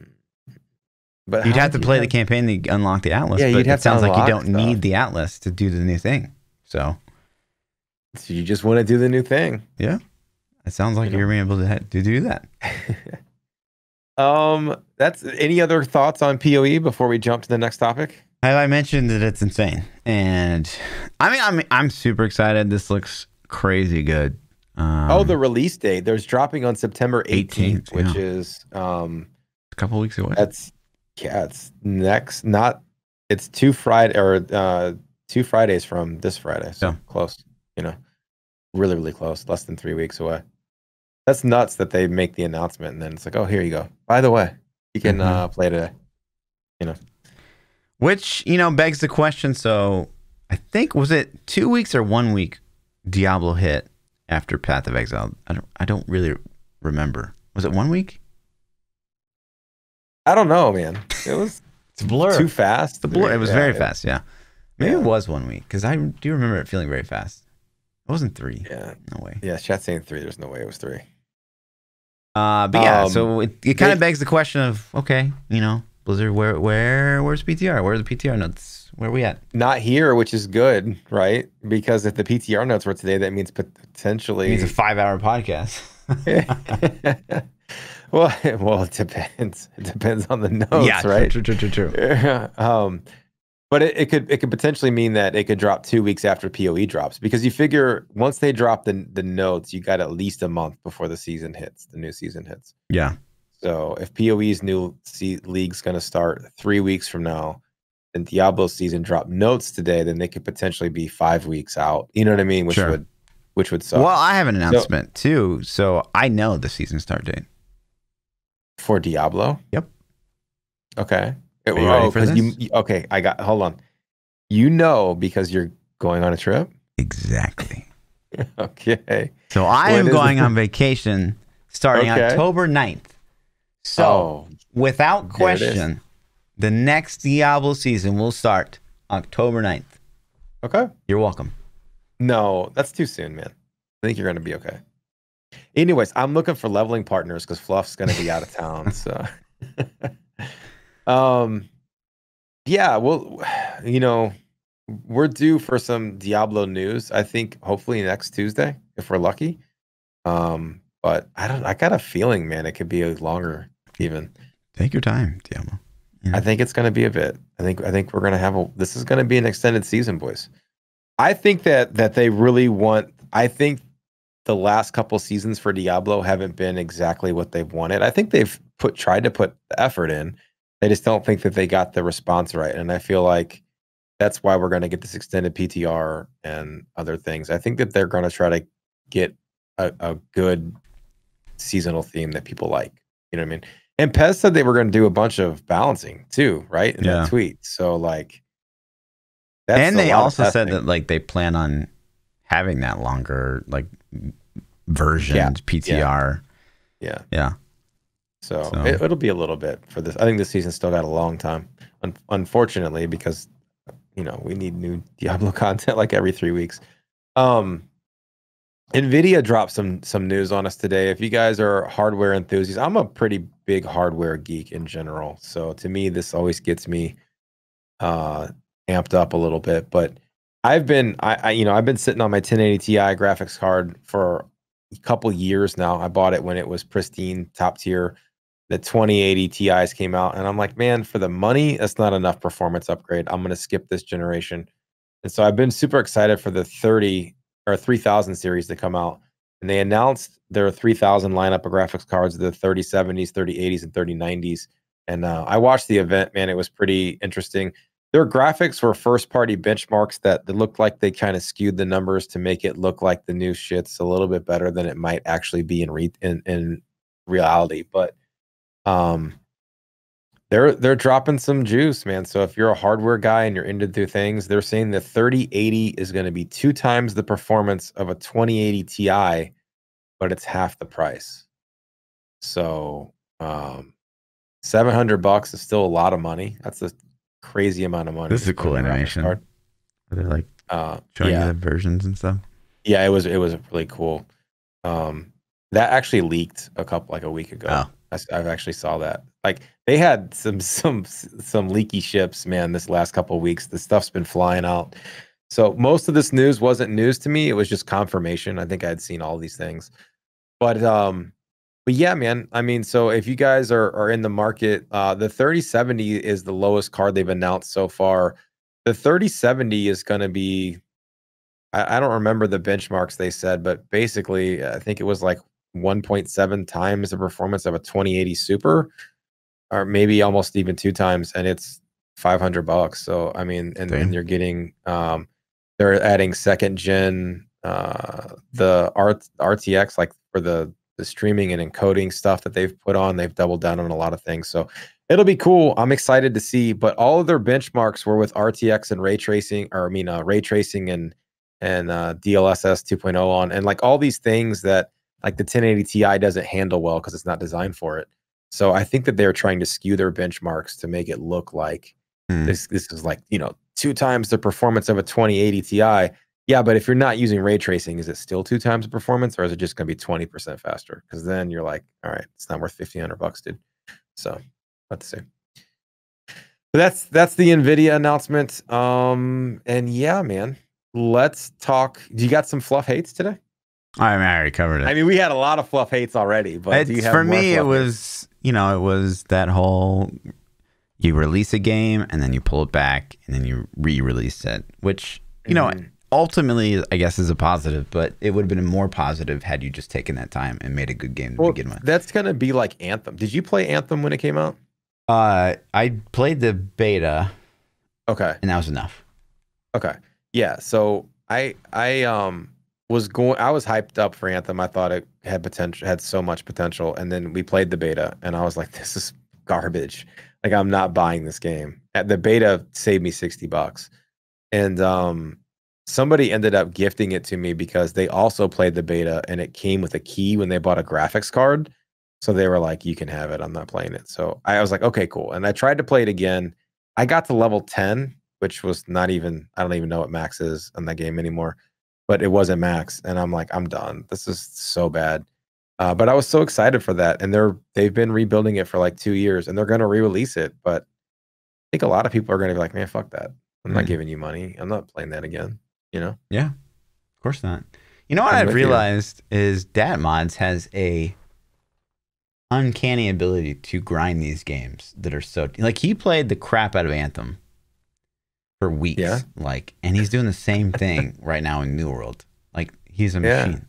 but you'd have to play have... the campaign to unlock the atlas yeah, but you'd have it sounds like you don't stuff. need the atlas to do the new thing so, so you just want to do the new thing. Yeah. It sounds like you are being able to, to do that. um, that's any other thoughts on PoE before we jump to the next topic? Have I mentioned that it's insane? And I mean, I'm I'm super excited. This looks crazy good. Um, oh, the release date. There's dropping on September 18th, 18th which yeah. is um a couple weeks away. That's yeah, it's next not it's two Friday or uh two Fridays from this Friday. So yeah. close, you know, really, really close, less than three weeks away. That's nuts that they make the announcement and then it's like, oh, here you go. By the way, you can mm-hmm. uh, play today, you know. Which, you know, begs the question. So I think, was it two weeks or one week Diablo hit after Path of Exile? I don't, I don't really remember. Was it one week? I don't know, man. It was. It's blur. Too fast. The blur. It was yeah, very it, fast. Yeah. Maybe yeah. it was one week because I do remember it feeling very fast. It wasn't three. Yeah. No way. Yeah, chat saying three. There's no way it was three. Uh, but yeah, um, so it, it kind of begs the question of okay, you know, Blizzard, where where where's PTR? Where are the PTR notes? Where are we at? Not here, which is good, right? Because if the PTR notes were today, that means potentially it's a five hour podcast. well, well, it depends. It depends on the notes, yeah, right? True, true, true, true. um, but it, it, could it could potentially mean that it could drop two weeks after POE drops because you figure once they drop the the notes, you got at least a month before the season hits, the new season hits. Yeah. So if POE's new league's going to start three weeks from now, and Diablo's season dropped notes today, then they could potentially be five weeks out. You know what I mean? Which sure. would which would suck. Well, I have an announcement so, too, so I know the season start date for Diablo. Yep. Okay. Are you oh, ready you, okay, I got. Hold on. You know because you're going on a trip. Exactly. okay. So I am going on vacation starting okay. October 9th. So oh, without question, the next Diablo season will start October 9th. Okay. You're welcome. No, that's too soon, man. I think you're going to be okay. Anyways, I'm looking for leveling partners because Fluff's going to be out of town. So. Um, yeah, well, you know, we're due for some Diablo news. I think hopefully next Tuesday if we're lucky. Um, but I don't. I got a feeling, man, it could be a longer even. Take your time, Diablo. Yeah. I think it's going to be a bit. I think I think we're going to have a. This is going to be an extended season, boys. I think that that they really want. I think the last couple seasons for Diablo haven't been exactly what they've wanted. I think they've put tried to put effort in. They just don't think that they got the response right. And I feel like that's why we're going to get this extended PTR and other things. I think that they're going to try to get a, a good seasonal theme that people like. You know what I mean? And Pez said they were going to do a bunch of balancing too, right? In yeah. that tweet. So like, and they also said that like they plan on having that longer like version yeah. PTR. Yeah. yeah. yeah. So, so. It, will be a little bit for this. I think this season's still got a long time, Un- unfortunately, because you know we need new Diablo content like every three weeks. Um, Nvidia dropped some some news on us today. If you guys are hardware enthusiasts, I'm a pretty big hardware geek in general, so to me this always gets me uh, amped up a little bit. But I've been I, I you know I've been sitting on my 1080 Ti graphics card for a couple years now. I bought it when it was pristine, top tier the 2080 Ti's came out, and I'm like, man, for the money, that's not enough performance upgrade. I'm gonna skip this generation. And so I've been super excited for the 30 or 3000 series to come out. And they announced their 3000 lineup of graphics cards, the 3070s, 3080s, and 3090s. And uh, I watched the event, man. It was pretty interesting. Their graphics were first party benchmarks that looked like they kind of skewed the numbers to make it look like the new shit's a little bit better than it might actually be in, re- in, in reality. But um, they're they're dropping some juice, man. So if you're a hardware guy and you're into through things, they're saying the 3080 is going to be two times the performance of a 2080 Ti, but it's half the price. So um, 700 bucks is still a lot of money. That's a crazy amount of money. This is a cool animation. Card. They're like uh, showing yeah. you the versions and stuff. Yeah, it was it was really cool. Um, that actually leaked a couple like a week ago. Oh. I, have actually saw that. Like they had some some some leaky ships, man. This last couple weeks, the stuff's been flying out. So most of this news wasn't news to me. It was just confirmation. I think I had seen all these things, but um, but yeah, man. I mean, so if you guys are are in the market, uh, the thirty seventy is the lowest card they've announced so far. The thirty seventy is going to be I, don't remember the benchmarks they said, but basically, I think it was like 1.7 times the performance of a 2080 Super, or maybe almost even two times, and it's 500 bucks. So I mean, and then you're getting um, they're adding second gen uh, the art RTX like for the the streaming and encoding stuff that they've put on. They've doubled down on a lot of things. So it'll be cool. I'm excited to see. But all of their benchmarks were with RTX and ray tracing, or I mean, uh, ray tracing and and uh, DLSS 2.0 on, and like all these things that like the 1080 Ti doesn't handle well because it's not designed for it. So I think that they're trying to skew their benchmarks to make it look like mm. this this is like, you know, two times the performance of a 2080 Ti. Yeah, but if you're not using ray tracing, is it still two times the performance or is it just going to be 20% faster? Because then you're like, all right, it's not worth 1500 bucks, dude. So let's see. But that's that's the Nvidia announcement. Um, and yeah, man, let's talk. Do you got some fluff hates today? I mean, I already covered it. I mean, we had a lot of fluff hates already, but for me, it was you know, it was that whole you release a game and then you pull it back and then you re-release it, which you mm -hmm. know mm-hmm. ultimately, I guess, is a positive, but it would have been more positive had you just taken that time and made a good game to well, begin with. That's gonna be like Anthem. Did you play Anthem when it came out? Uh, I played the beta. Okay, and that was enough. Okay, yeah. So I I um was going I was hyped up for Anthem. I thought it had potential had so much potential. And then we played the beta and I was like, this is garbage. Like I'm not buying this game. Uh, the beta saved me 60 bucks. And um somebody ended up gifting it to me because they also played the beta and it came with a key when they bought a graphics card. So they were like, you can have it. I'm not playing it. So I was like, okay, cool. And I tried to play it again. I got to level 10, which was not even, I don't even know what max is on that game anymore but it wasn't Max, and I'm like, I'm done. This is so bad. Uh, but I was so excited for that, and they're they've been rebuilding it for like two years, and they're going to re-release it. But I think a lot of people are going to be like, man, fuck that. I'm mm not giving you money. I'm not playing that again. You know? Yeah, of course not. You know what i have realized you. is Dat Mods has a uncanny ability to grind these games that are so like he played the crap out of Anthem for weeks. Yeah. Like, and he's doing the same thing right now in New World. Like, he's a yeah. machine.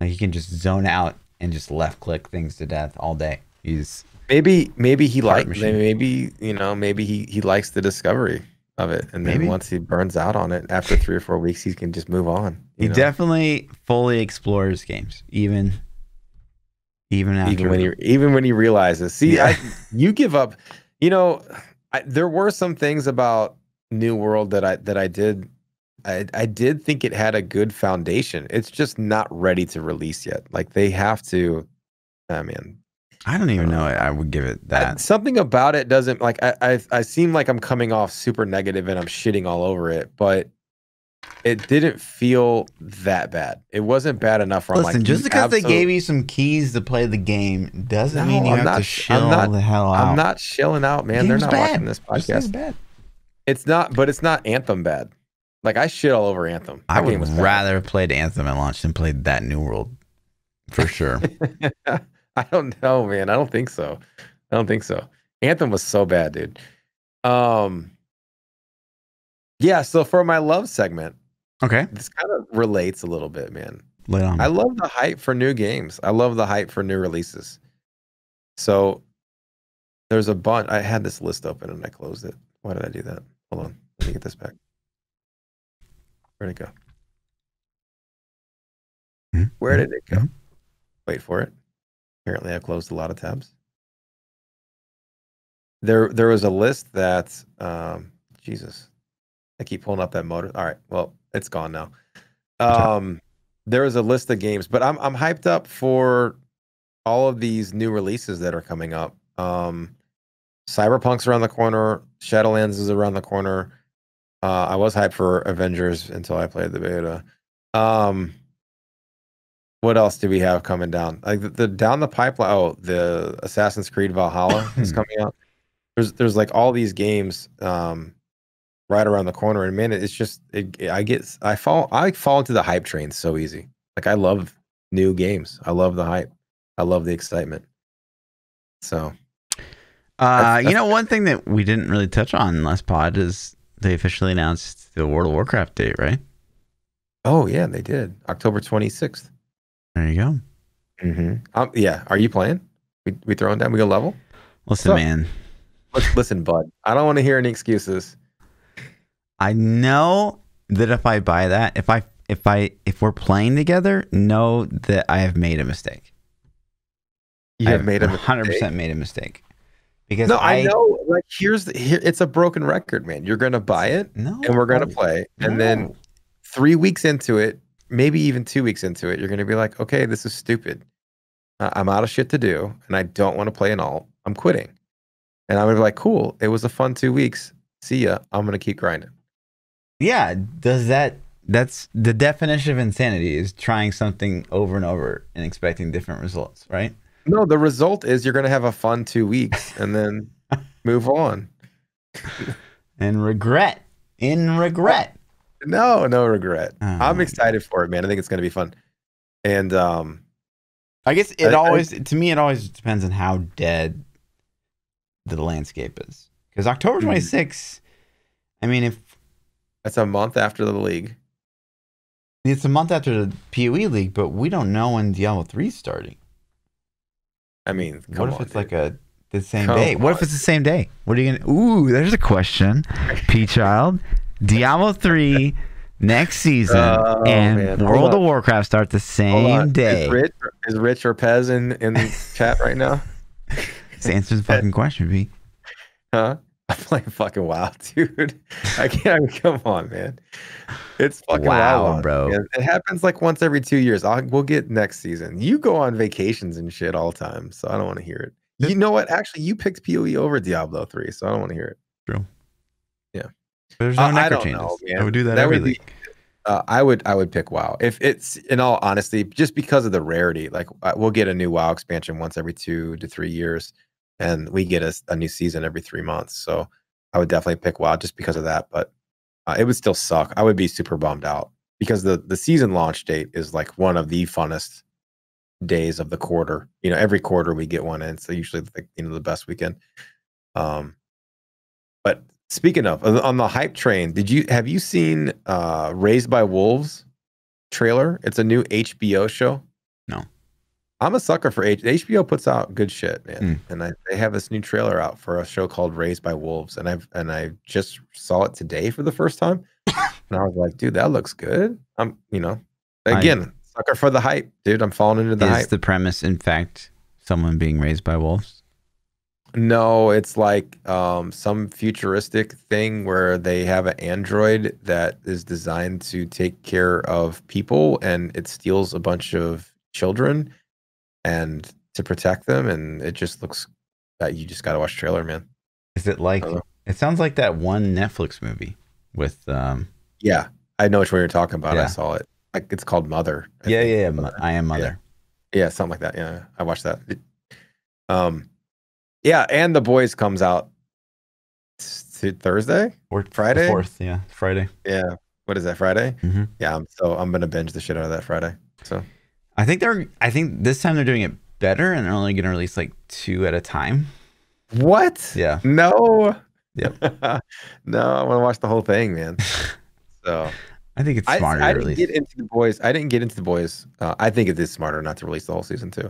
Like, he can just zone out and just left click things to death all day. He's maybe maybe he likes maybe you know maybe he he likes the discovery of it, and then maybe. once he burns out on it after three or four weeks, he can just move on. He know? definitely fully explores games, even even after even when he even when he realizes. See, yeah. I, you give up. You know, I, there were some things about New World that I that I did, I I did think it had a good foundation. It's just not ready to release yet. Like they have to. I mean, I don't even know. Uh, I would give it that. I, something about it doesn't like. I, I I seem like I'm coming off super negative and I'm shitting all over it, but it didn't feel that bad. It wasn't bad enough. for Listen, like, just because absolute... they gave you some keys to play the game doesn't no, mean you I'm have not, to chill not, the hell out. I'm not chilling out, man. They're not bad. watching this podcast. bad. It's not, but it's not Anthem bad. Like I shit all over Anthem. That I would rather have played Anthem at launch than played that New World, for sure. I don't know, man. I don't think so. I don't think so. Anthem was so bad, dude. Um. Yeah. So for my love segment, okay, this kind of relates a little bit, man. Lay on. I love the hype for new games. I love the hype for new releases. So there's a bunch. I had this list open and I closed it. Why did I do that? Hold on. Let me get this back. Where'd it go? Hmm? Where did it go? Hmm? Wait for it. Apparently, I closed a lot of tabs. There, there was a list that um, Jesus. I keep pulling up that motor. All right, well, it's gone now. Um, there was a list of games, but I'm I'm hyped up for all of these new releases that are coming up. Um, Cyberpunk's around the corner. Shadowlands is around the corner. Uh, I was hyped for Avengers until I played the beta. Um, what else do we have coming down? Like the, the down the pipeline. Oh, the Assassin's Creed Valhalla is coming out. There's there's like all these games um, right around the corner, and man, it's just it, I get I fall I fall into the hype train so easy. Like I love new games. I love the hype. I love the excitement. So uh, you know, one thing that we didn't really touch on last pod is they officially announced the World of Warcraft date, right? Oh yeah, they did October twenty sixth. There you go. Mm-hmm. Um, yeah, are you playing? We we throwing down? We go level? Listen, so, man. Listen, bud. I don't want to hear any excuses. I know that if I buy that, if I if I if we're playing together, know that I have made a mistake. You have, have made a hundred percent made a mistake because no, I, I know. Like, here's the, here, it's a broken record, man. You're gonna buy it, no, and we're gonna play, no. and then three weeks into it, maybe even two weeks into it, you're gonna be like, okay, this is stupid. I'm out of shit to do, and I don't want to play an alt. I'm quitting, and I'm gonna be like, cool. It was a fun two weeks. See ya. I'm gonna keep grinding. Yeah. Does that? That's the definition of insanity is trying something over and over and expecting different results, right? No, the result is you're going to have a fun two weeks and then move on. and regret. In regret. No, no regret. Oh. I'm excited for it, man. I think it's going to be fun. And um, I guess it I, always, I, to me, it always depends on how dead the landscape is. Because October hmm. 26, I mean, if that's a month after the league, it's a month after the Poe league, but we don't know when Diablo 3 is starting. I mean, what if on, it's dude. like a the same come day? On. What if it's the same day? What are you gonna? Ooh, there's a question. P Child, Diablo three next season uh, and man. World of Warcraft start the same day. Is Rich, is Rich or Pez in in chat right now? answer the fucking question, B. Huh? I play fucking WoW, dude. I can't. I mean, come on, man. It's fucking wow, wild, bro. Man. It happens like once every two years. I'll, we'll get next season. You go on vacations and shit all the time, so I don't want to hear it. You know what? Actually, you picked Poe over Diablo three, so I don't want to hear it. True. Yeah. There's no uh, I don't changes. Know, man. I would do that, that every week. Uh, I would I would pick WoW if it's in all honesty just because of the rarity. Like we'll get a new WoW expansion once every two to three years and we get a, a, new season every three months. So I would definitely pick WoW just because of that. But uh, it would still suck. I would be super bummed out because the the season launch date is like one of the funnest days of the quarter. You know, every quarter we get one, and it's usually the, you know the best weekend. Um, but speaking of on the hype train, did you have you seen uh, Raised by Wolves trailer? It's a new HBO show. I'm a sucker for H- HBO puts out good shit, man. Mm. And I, they have this new trailer out for a show called Raised by Wolves, and I've and I just saw it today for the first time, and I was like, dude, that looks good. I'm, you know, again, I, sucker for the hype, dude. I'm falling into the is hype. the premise, in fact, someone being raised by wolves? No, it's like um, some futuristic thing where they have an android that is designed to take care of people, and it steals a bunch of children and to protect them. And it just looks that you just got to watch trailer, man. Is it like, it sounds like that one Netflix movie with, um, yeah, I know which one you're talking about. Yeah. I saw it. Like it's called Mother. I yeah, yeah, yeah. Mother. I am Mother. Yeah. yeah. something like that. Yeah, I watched that. It, um, yeah, and The Boys comes out Thursday or Friday. Fourth, yeah, Friday. Yeah, what is that? Friday. Mm-hmm. Yeah, I'm, so I'm gonna binge the shit out of that Friday. So I think they're. I think this time they're doing it better, and they're only going to release like two at a time. What? Yeah. No. Yep. no, I want to watch the whole thing, man. so. I think it's smarter. I, I didn't get into the boys. I didn't get into the boys. Uh, I think it is smarter not to release the whole season too.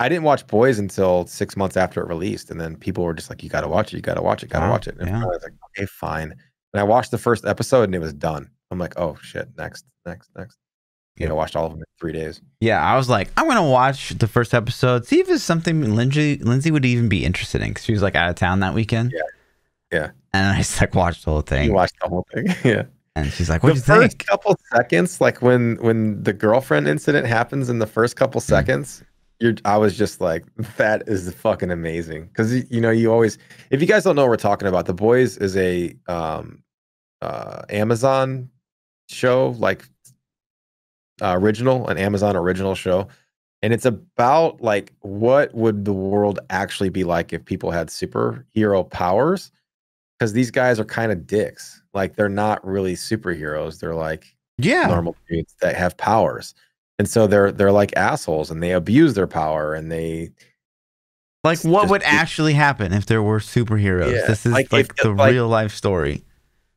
I didn't watch Boys until six months after it released, and then people were just like, "You got to watch it. You got to watch it. Got to wow, watch it." And yeah. I was like, "Okay, fine." And I watched the first episode, and it was done. I'm like, "Oh shit! Next, next, next." You know, watched all of them in three days. Yeah, I was like, I'm gonna watch the first episode, see if it's something Lindsay Lindsay would even be interested in because she was like out of town that weekend. Yeah, yeah. And I just like watched the whole thing. You watched the whole thing. yeah. And she's like, "What do you first Couple seconds, like when when the girlfriend incident happens in the first couple mm. seconds, you're I was just like, "That is fucking amazing." Because you know, you always, if you guys don't know what we're talking about, The Boys is a um, uh, Amazon show, like uh, original, an Amazon original show, and it's about like what would the world actually be like if people had superhero powers? Because these guys are kind of dicks. Like they're not really superheroes. They're like yeah normal dudes that have powers, and so they're they're like assholes and they abuse their power and they like what just, would it, actually happen if there were superheroes? Yeah, this is like, like if, the real life story.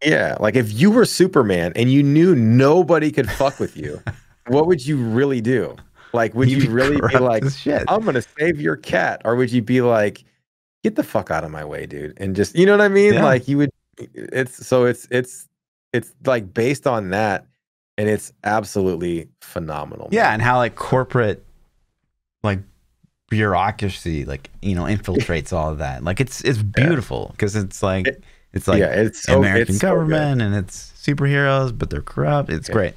Yeah, like if you were Superman and you knew nobody could fuck with you, what would you really do? Like, would you really be like, I'm gonna save your cat, or would you be like, get the fuck out of my way, dude, and just you know what I mean? Yeah. Like, you would. It's so it's it's it's like based on that, and it's absolutely phenomenal. Yeah, and how like corporate, like bureaucracy, like you know, infiltrates all of that. Like, it's it's beautiful because yeah. it's like. It, it's like yeah, it's so, American it's government so and it's superheroes, but they're corrupt. It's yeah. great.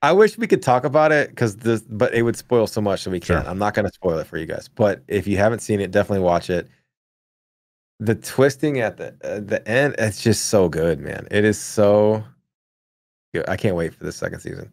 I wish we could talk about it because this, but it would spoil so much that we can't. Sure. I'm not going to spoil it for you guys. But if you haven't seen it, definitely watch it. The twisting at the uh, the end, it's just so good, man. It is so good. I can't wait for the second season.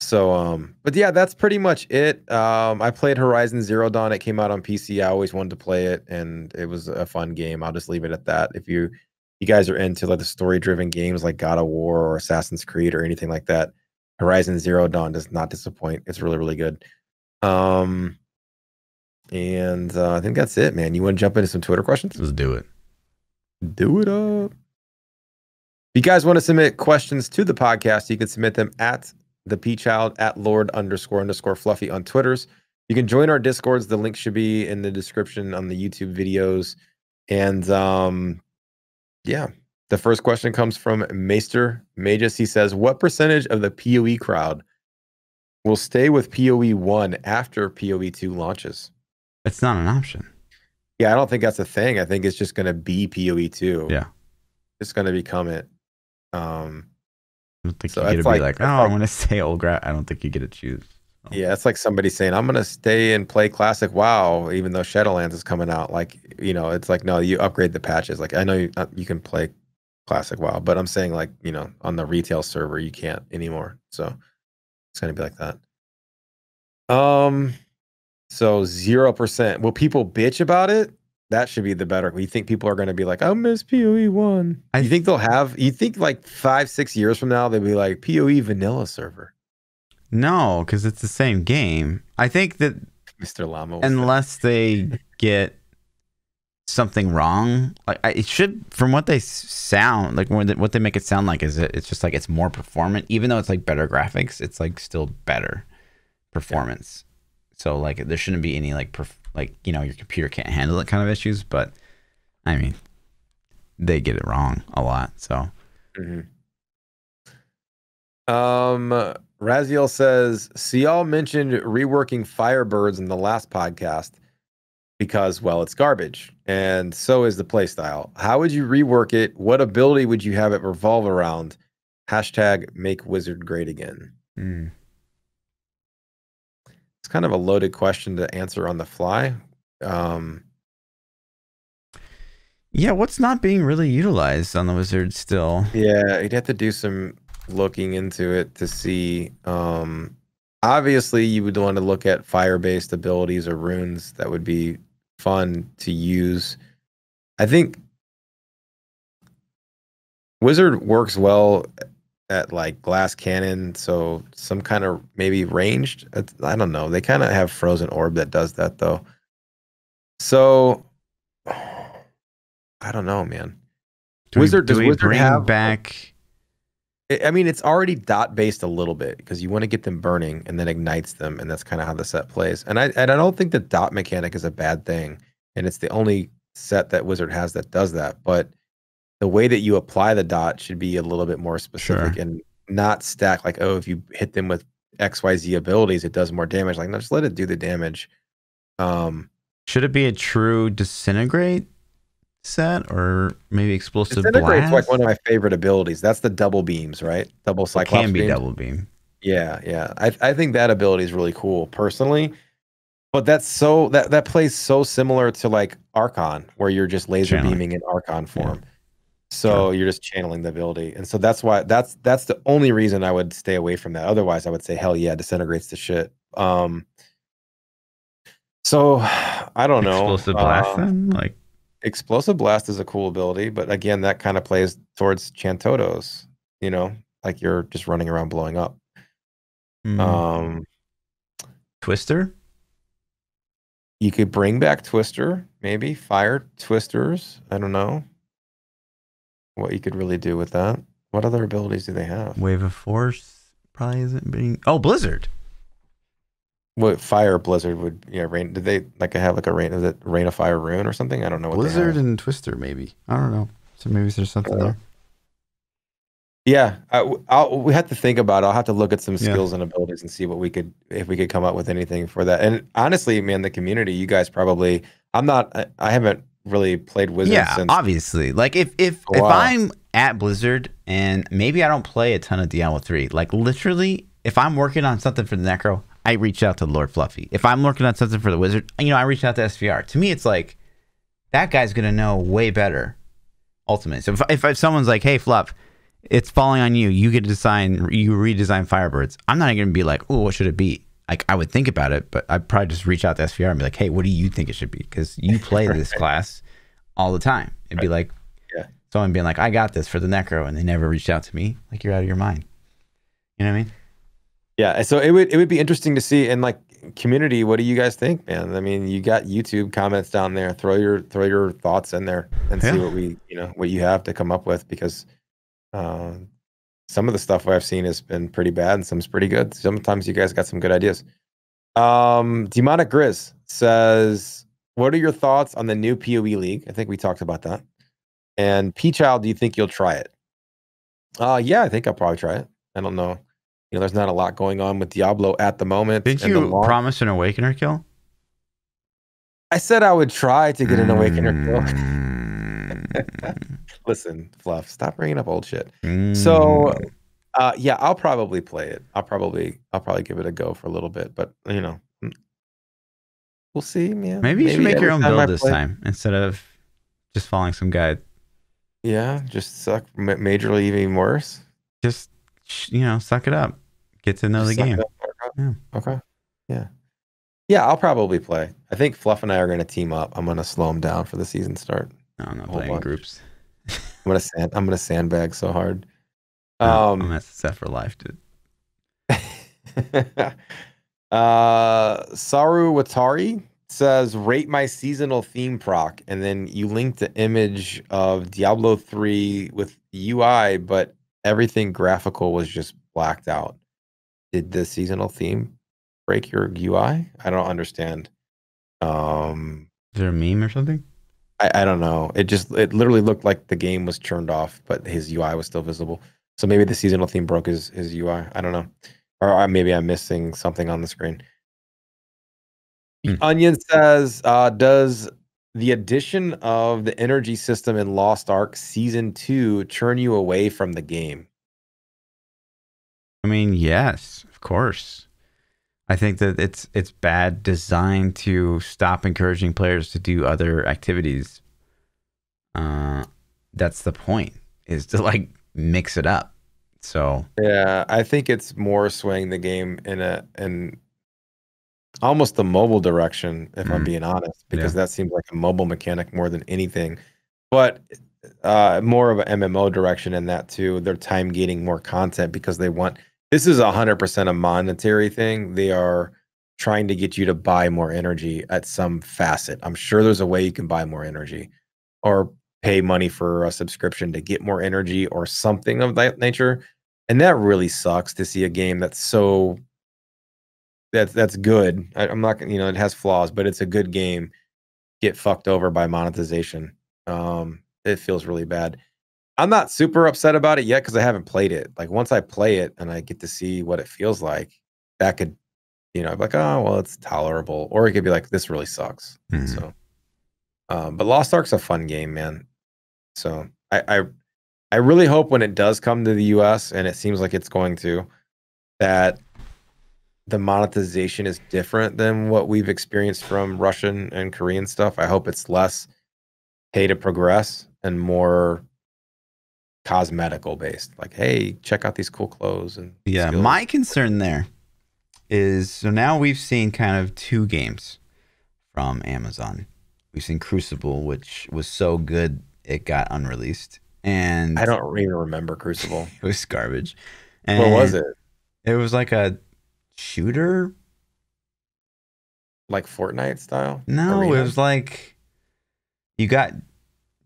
So, um, but yeah, that's pretty much it. Um, I played Horizon Zero Dawn. It came out on PC. I always wanted to play it, and it was a fun game. I'll just leave it at that. If you you guys are into like the story driven games like God of War or Assassin's Creed or anything like that Horizon Zero Dawn does not disappoint. It's really, really good. Um, and uh, I think that's it, man. You want to jump into some Twitter questions? Let's do it. Do it up. If you guys want to submit questions to the podcast, you can submit them at the P Child at Lord underscore underscore Fluffy on Twitters. You can join our discords. The link should be in the description on the YouTube videos. And um, yeah, the first question comes from Maester Magus. He says, What percentage of the PoE crowd will stay with PoE 1 after PoE 2 launches? It's not an option. Yeah, I don't think that's a thing. I think it's just going to be PoE 2. Yeah. It's going to become it. Um, I don't think so you get to be like, oh, I'm going to stay old grad. I don't think you get to choose. Yeah, it's like somebody saying, I'm going to stay and play Classic WoW, even though Shadowlands is coming out. Like, you know, it's like, no, you upgrade the patches. Like, I know you, uh, you can play classic WoW. But I'm saying like you know on the retail server you can't anymore. So it's gonna be like that. Um, so zero percent. Will people bitch about it? That should be the better. You think people are going to be like, "I miss Poe one." I think they'll have. You think like five, six years from now, they'll be like Poe vanilla server. No, because it's the same game. I think that Mr. Llama, unless they get something wrong. Like I, it should, from what they sound like, what they make it sound like is it, it's just like it's more performant. Even though it's like better graphics, it's like still better performance. Yeah. So like there shouldn't be any like perf- like you know your computer can't handle it kind of issues. But I mean, they get it wrong a lot. So. Mm-hmm. Um. Raziel says, Sial mentioned reworking Firebirds in the last podcast because well it's garbage and so is the playstyle how would you rework it what ability would you have it revolve around hashtag make wizard great again mm. it's kind of a loaded question to answer on the fly um, yeah what's not being really utilized on the wizard still yeah you'd have to do some looking into it to see um, obviously you would want to look at fire-based abilities or runes that would be fun to use. I think Wizard works well at like glass cannon, so some kind of maybe ranged. Uh, I don't know. They kind of have frozen orb that does that though. So I don't know, man. Do Wizard we, do we bring have, back I mean, it's already dot based a little bit because you want to get them burning and then ignites them, and that's kind of how the set plays. And I and I don't think the dot mechanic is a bad thing, and it's the only set that Wizard has that does that. But the way that you apply the dot should be a little bit more specific sure. and not stack like, oh, if you hit them with X Y Z abilities, it does more damage. Like, no, just let it do the damage. Um, should it be a true disintegrate set or maybe explosive blast? like one of my favorite abilities. That's the double beams, right? Double cyclops. It can be beams. double beam. Yeah, yeah. I I think that ability is really cool personally. But that's so that that plays so similar to like Archon, where you're just laser channeling. beaming in Archon form. Yeah. So yeah. you're just channeling the ability, and so that's why that's that's the only reason I would stay away from that. Otherwise, I would say hell yeah, disintegrates the shit. Um. So I don't know. Explosive blast uh, then, like Explosive Blast is a cool ability, but again, that kind of plays towards Chantotos, you know, like you're just running around blowing up. Mm. Um, Twister? You could bring back Twister, maybe fire Twisters. I don't know what you could really do with that. What other abilities do they have? Wave of Force probably isn't being. Oh, Blizzard what fire blizzard would yeah rain did they like have like a rain is it rain of fire rune or something i don't know what blizzard and twister maybe i don't know so maybe there's something uh, there yeah I, I'll, we have to think about it. i'll have to look at some skills yeah. and abilities and see what we could if we could come up with anything for that and honestly man the community you guys probably i'm not i, I haven't really played wizard yeah since obviously like if if if i'm at blizzard and maybe i don't play a ton of diablo 3 like literally if i'm working on something for the necro I reach out to Lord Fluffy. If I'm working on something for the wizard, you know, I reach out to SVR. To me, it's like that guy's gonna know way better. Ultimate. So if, if, if someone's like, "Hey, Fluff, it's falling on you. You get to design. You redesign Firebirds." I'm not gonna be like, "Oh, what should it be?" Like I would think about it, but I'd probably just reach out to SVR and be like, "Hey, what do you think it should be?" Because you play right. this class all the time. It'd right. be like yeah. someone being like, "I got this for the Necro," and they never reached out to me. Like you're out of your mind. You know what I mean? Yeah, so it would it would be interesting to see in like community. What do you guys think, man? I mean, you got YouTube comments down there. Throw your throw your thoughts in there and yeah. see what we you know what you have to come up with because uh, some of the stuff I've seen has been pretty bad and some's pretty good. Sometimes you guys got some good ideas. Um, Demonic Grizz says, "What are your thoughts on the new PoE League? I think we talked about that. And P Child, do you think you'll try it? Uh, yeah, I think I'll probably try it. I don't know." you know, there's not a lot going on with Diablo at the moment. Did you the promise an Awakener kill? I said I would try to get an Awakener kill. Mm. Listen, Fluff, stop bringing up old shit. Mm. So, uh, yeah, I'll probably play it. I'll probably, I'll probably give it a go for a little bit, but you know, mm. we'll see. man. maybe you maybe should make your own build this time instead of just following some guide. Yeah, just suck majorly even worse. Just you know, suck it up. Get to know Just the game. Yeah. Okay. Yeah. Yeah, I'll probably play. I think Fluff and I are going to team up. I'm going to slow him down for the season start. No, I'm not playing bunch. groups. I'm gonna sand. I'm gonna sandbag so hard. Um, I'm set for life, dude. uh, Saru Watari says, "Rate my seasonal theme proc," and then you linked the image of Diablo three with UI, but everything graphical was just blacked out. Did the seasonal theme break your UI? I don't understand. Um, Is there a meme or something? I, I don't know. It just it literally looked like the game was turned off, but his UI was still visible. So maybe the seasonal theme broke his his UI. I don't know, or uh, maybe I'm missing something on the screen. Hmm. Onion says, uh, "Does the addition of the energy system in Lost Ark Season 2 turn you away from the game? I mean, yes, of course. I think that it's it's bad designed to stop encouraging players to do other activities. Uh, that's the point is to like mix it up. So yeah, I think it's more swaying the game in a in almost the mobile direction, if mm. I'm mm-hmm. being honest, because yeah. that seems like a mobile mechanic more than anything. But uh, more of an MMO direction in that too. They're time gating more content because they want this is 100% a monetary thing. They are trying to get you to buy more energy at some facet. I'm sure there's a way you can buy more energy or pay money for a subscription to get more energy or something of that nature. And that really sucks to see a game that's so that's that's good. I, am not you know it has flaws, but it's a good game. Get fucked over by monetization. Um, it feels really bad. I'm not super upset about it yet because I haven't played it. Like once I play it and I get to see what it feels like, that could, you know, like oh well, it's tolerable, or it could be like this really sucks. Mm-hmm. So, um, but Lost Ark's a fun game, man. So I, I I really hope when it does come to the U.S. and it seems like it's going to, that the monetization is different than what we've experienced from Russian and Korean stuff. I hope it's less pay to progress and more cosmetical based. Like, hey, check out these cool clothes and Yeah, skills. my concern there is so now we've seen kind of two games from Amazon. We've seen Crucible, which was so good it got unreleased. And I don't even remember Crucible. it was garbage. And what was it? It was like a shooter like Fortnite style? No, arena? it was like you got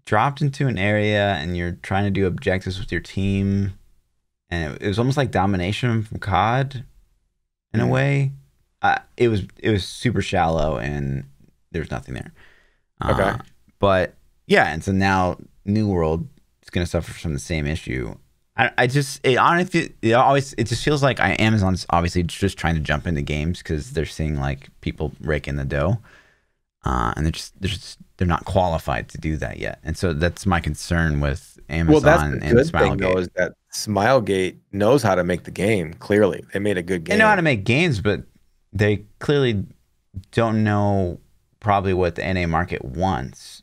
dropped into an area and you're trying to do objectives with your team. And it, it was almost like domination from COD in mm. a hmm. way. Uh, it was it was super shallow and there's nothing there. Uh, okay. But yeah, and so now New World is going to suffer from the same issue I, I just it honestly it always it just feels like I, Amazon's obviously just trying to jump into games because they're seeing like people rake in the dough, uh, and they're just they're just they're not qualified to do that yet, and so that's my concern with Amazon. Well, that's the and good Smilegate. thing though is that Smilegate knows how to make the game. Clearly, they made a good game. They know how to make games, but they clearly don't know probably what the NA market wants.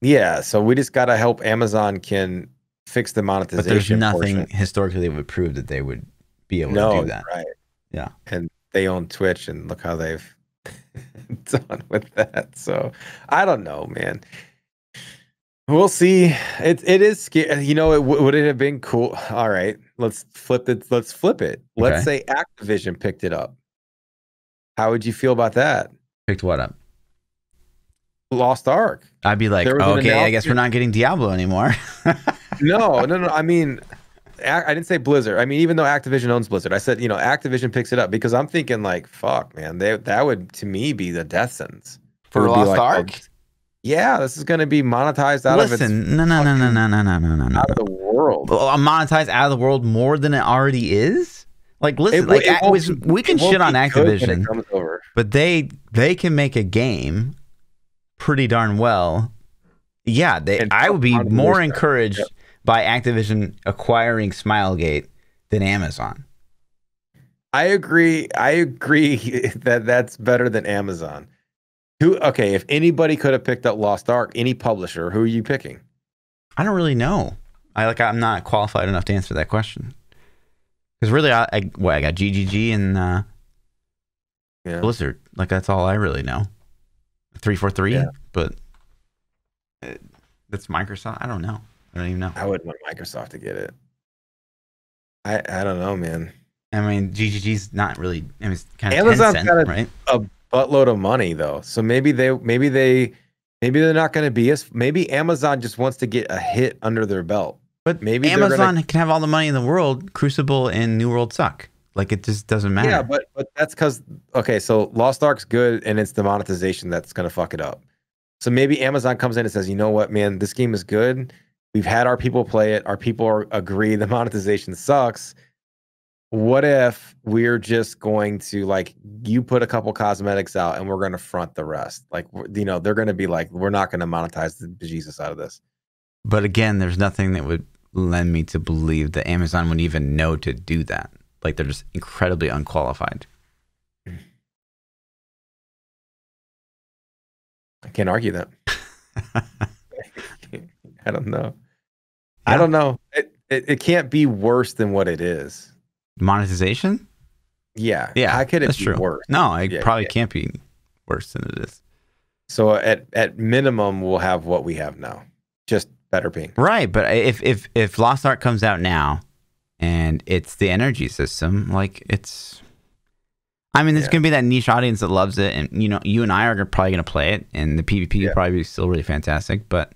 Yeah, so we just gotta help Amazon can fix the monetization. But there's nothing portion. historically that would prove that they would be able no, to do that. Right. Yeah. And they own Twitch and look how they've done with that. So I don't know, man. We'll see. It it is scary. You know, it would it have been cool. All right, let's flip it. Let's flip it. Let's okay. say Activision picked it up. How would you feel about that? Picked what up? Lost Ark. I'd be like, okay, I guess we're not getting Diablo anymore. no, no, no. I mean, I didn't say Blizzard. I mean, even though Activision owns Blizzard, I said you know Activision picks it up because I'm thinking like, fuck, man, they, that would to me be the death sentence for Lost like, Ark. yeah, this is going to be monetized out Listen, of Listen, no, no, no, no, no, no, no, no, no, no, out of the world. Uh, monetized out of the world more than it already is. Like, listen, it, like it was, we can shit on Activision, but they they can make a game pretty darn well. Yeah, they. I would be more encouraged by Activision acquiring Smilegate than Amazon. I agree. I agree that that's better than Amazon. Who? Okay, if anybody could have picked up Lost Ark, any publisher, who are you picking? I don't really know. I like. I'm not qualified enough to answer that question. Because really, I, I well, I got GGG and uh, yeah. Blizzard. Like that's all I really know. Three four three, but uh, that's Microsoft. I don't know. I don't even know. I would want Microsoft to get it. I I don't know, man. I mean, GGG's not really. I mean, it's kind of Tencent, got a, right? a buttload of money though, so maybe they maybe they maybe they're not going to be as maybe Amazon just wants to get a hit under their belt. But maybe Amazon gonna, can have all the money in the world. Crucible and New World suck. Like it just doesn't matter. Yeah, but but that's because okay, so Lost Ark's good, and it's the monetization that's going to fuck it up. So maybe Amazon comes in and says, you know what, man, this game is good We've had our people play it. Our people are, agree the monetization sucks. What if we're just going to like you put a couple cosmetics out and we're going to front the rest? Like you know, they're going to be like, we're not going to monetize the Jesus out of this. But again, there's nothing that would lend me to believe that Amazon would even know to do that. Like they're just incredibly unqualified. I can't argue that. I don't know. Yeah. I don't know. It, it, it can't be worse than what it is. Monetization? Yeah. Yeah. How could it that's be true. worse? No, it yeah, probably yeah. can't be worse than it is. So at at minimum, we'll have what we have now, just better ping. Right, but if if if Lost Art comes out now, and it's the energy system, like it's. I mean, there's yeah. gonna be that niche audience that loves it, and you know, you and I are probably gonna play it, and the PvP yeah. probably be still really fantastic, but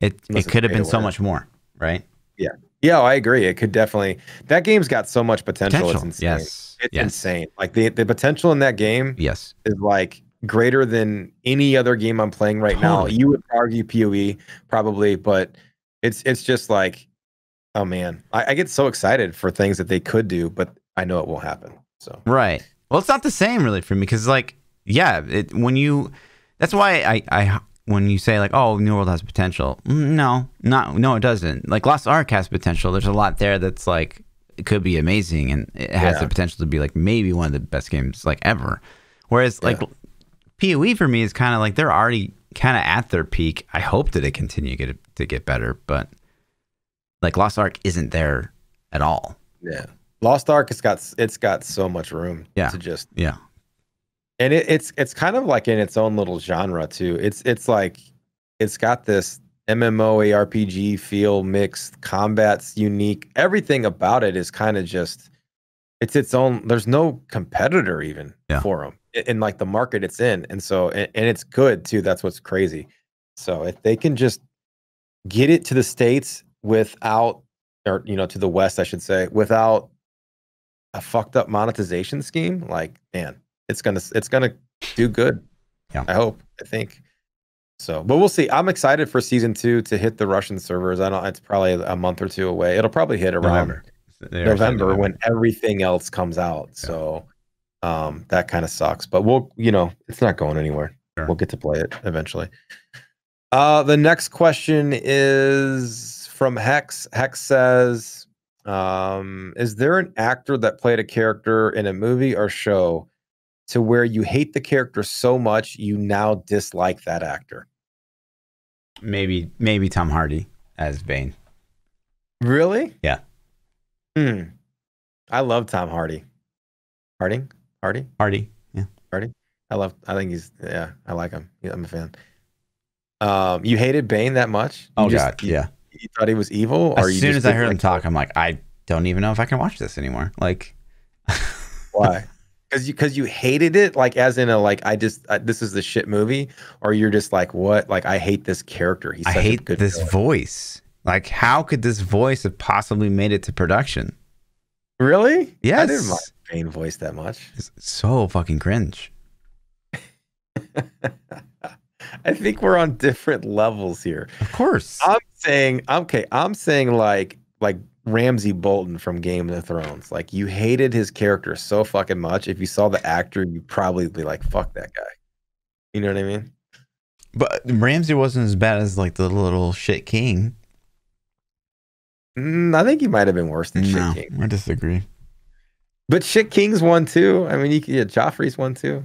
it Unless it could have been so much more right? Yeah. Yeah, I agree. It could definitely. That game's got so much potential. potential. It's insane. Yes. It's yes. insane. Like the, the potential in that game yes. is like greater than any other game I'm playing right totally. now. You would argue PoE probably, but it's it's just like, oh man, I, I, get so excited for things that they could do, but I know it won't happen. So right. Well, it's not the same really for me because like yeah, it, when you that's why I I when you say like, oh, New World has potential. Mm, no, not no, it doesn't. Like Lost Ark has potential. There's a lot there that's like it could be amazing, and it has yeah. the potential to be like maybe one of the best games like ever. Whereas yeah. like PoE for me is kind of like they're already kind of at their peak. I hope that they continue to get, to get better, but like Lost Ark isn't there at all. Yeah, Lost Ark it's got it's got so much room. Yeah, to just yeah and it, it's it's kind of like in its own little genre too. It's it's like it's got this MMO ARPG feel mixed combat's unique. Everything about it is kind of just it's its own. There's no competitor even yeah. for them in, in like the market it's in, and so and, and it's good too. That's what's crazy. So if they can just get it to the states without, or you know, to the west, I should say, without a fucked up monetization scheme, like man, it's gonna it's gonna do good. Yeah, I hope. I think so, but we'll see. I'm excited for season two to hit the Russian servers. I don't. It's probably a month or two away. It'll probably hit around November, November when everything else comes out. Yeah. So um, that kind of sucks. But we'll, you know, it's not going anywhere. Sure. We'll get to play it eventually. Uh, the next question is from Hex. Hex says, um, "Is there an actor that played a character in a movie or show?" to where you hate the character so much you now dislike that actor. Maybe maybe Tom Hardy as Bane. Really? Yeah. Hmm. I love Tom Hardy. Harding? Hardy? Hardy. Yeah. Hardy. I love I think he's yeah, I like him. Yeah, I'm a fan. Um, you hated Bane that much? You oh just, god, yeah. You thought he was evil as soon as I heard him talk, I'm like, I don't even know if I can watch this anymore. Like why? because you because you hated it like as in a like I just uh, this is the shit movie or you're just like what like I hate this character he's I hate this voice like how could this voice have possibly made it to production really yes I didn't mind Bane voice that much it's so fucking cringe I think we're on different levels here of course I'm saying okay I'm saying like like Ramsey Bolton from Game of Thrones. Like you hated his character so fucking much. If you saw the actor, you'd probably be like, fuck that guy. You know what I mean? But Ramsey wasn't as bad as like the little shit king. Mm, I think he might have been worse than no, Shit King. I disagree. But Shit King's one too. I mean, you could, yeah, Joffrey's one too.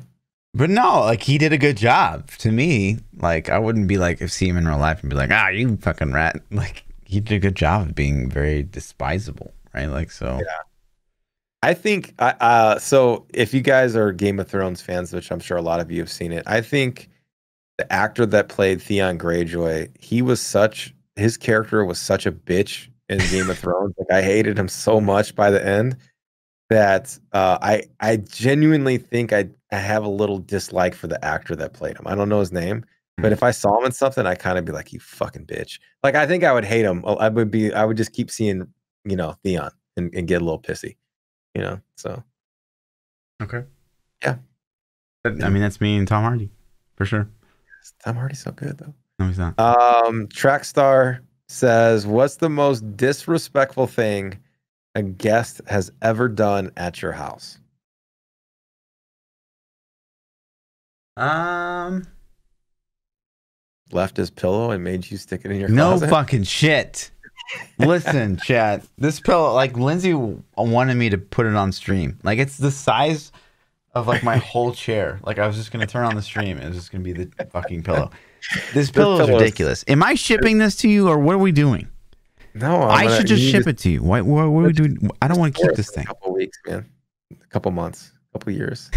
But no, like he did a good job to me. Like I wouldn't be like if see him in real life and be like, ah, you fucking rat. Like he did a good job of being very despisable, right? Like so. Yeah. I think uh, so. If you guys are Game of Thrones fans, which I'm sure a lot of you have seen it, I think the actor that played Theon Greyjoy, he was such his character was such a bitch in Game of Thrones. Like I hated him so much by the end that uh, I I genuinely think I I have a little dislike for the actor that played him. I don't know his name, but mm-hmm. if I saw him in something, I kind of be like, "You fucking bitch!" Like I think I would hate him. Oh, I would be. I would just keep seeing, you know, Theon and, and get a little pissy, you know. So, okay, yeah. But, I mean, that's me and Tom Hardy for sure. Tom Hardy's so good though. No, he's not. Um, Trackstar says, "What's the most disrespectful thing a guest has ever done at your house?" Um left his pillow and made you stick it in your no closet? fucking shit. Listen, chat. This pillow, like Lindsay wanted me to put it on stream. Like it's the size of like my whole chair. Like I was just gonna turn on the stream. And it was just gonna be the fucking pillow. This pillow is ridiculous. Am I shipping this to you, or what are we doing? No, I'm i gonna, should just ship to, it to you. Why? What, what are we doing? I don't want to keep this thing. A couple weeks, man. A couple months. A couple years.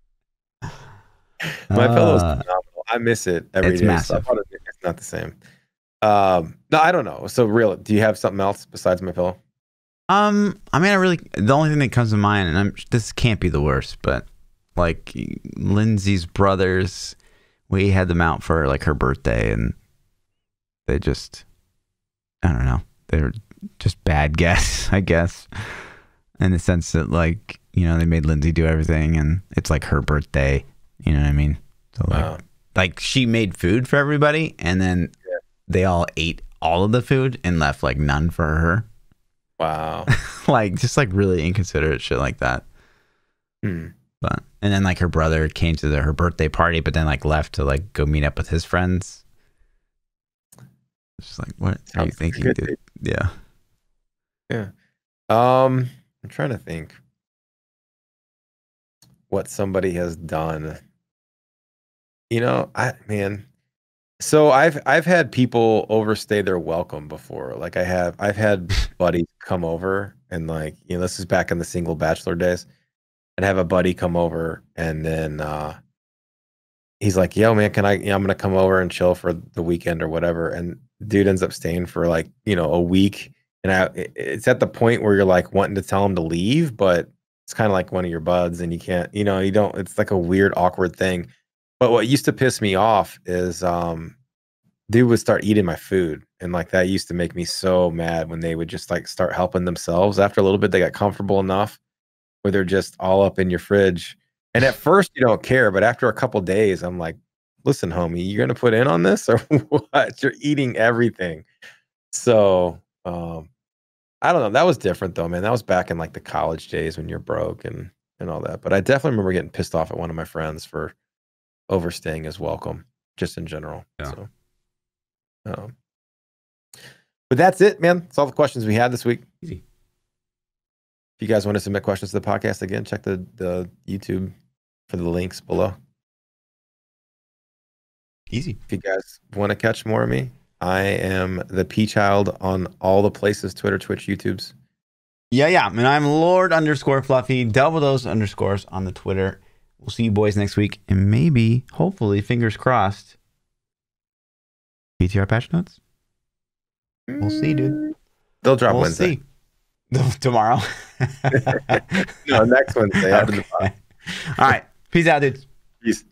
my uh, is phenomenal. I miss it every it's day, Massive. So it's not the same. Um, no, I don't know. So real. Do you have something else besides my pillow? Um, I mean, I really the only thing that comes to mind, and I'm, this can't be the worst, but like Lindsay's brothers, we had them out for like her birthday, and they just, I don't know, they're just bad guests, I guess, in the sense that like you know they made Lindsay do everything, and it's like her birthday, you know what I mean? So like, wow like she made food for everybody and then yeah. they all ate all of the food and left like none for her. Wow. like just like really inconsiderate shit like that. Hmm. But and then like her brother came to the, her birthday party, but then like left to like go meet up with his friends. Just like what Sounds are you thinking, good. dude? Yeah. Yeah. Um, I'm trying to think what somebody has done you know, I man. So I've I've had people overstay their welcome before. Like I have I've had buddies come over and like, you know, this is back in the single bachelor days. and have a buddy come over and then uh he's like, "Yo, man, can I? You know, I'm gonna come over and chill for the weekend or whatever." And dude ends up staying for like you know a week, and I it's at the point where you're like wanting to tell him to leave, but it's kind of like one of your buds, and you can't, you know, you don't. It's like a weird, awkward thing. But what used to piss me off is um dude would start eating my food. And like that used to make me so mad when they would just like start helping themselves. After a little bit, they got comfortable enough where they're just all up in your fridge. And at first you don't care, but after a couple days, I'm like, listen, homie, you're gonna put in on this or what? You're eating everything. So um I don't know. That was different though, man. That was back in like the college days when you're broke and and all that. But I definitely remember getting pissed off at one of my friends for overstaying is welcome, just in general. Yeah. So, um, but that's it, man. That's all the questions we had this week. Easy. If you guys want to submit questions to the podcast again, check the, the YouTube for the links below. Easy. If you guys want to catch more of me, I am the P Child on all the places Twitter, Twitch, YouTubes. Yeah, yeah. I mean, I'm Lord underscore Fluffy, double those underscores on the Twitter We'll see you boys next week, and maybe, hopefully, fingers crossed, PTR patch notes. We'll see, dude. They'll drop we'll Wednesday. See. Tomorrow. no, next Wednesday. Okay. All right. Peace out, dudes. Peace.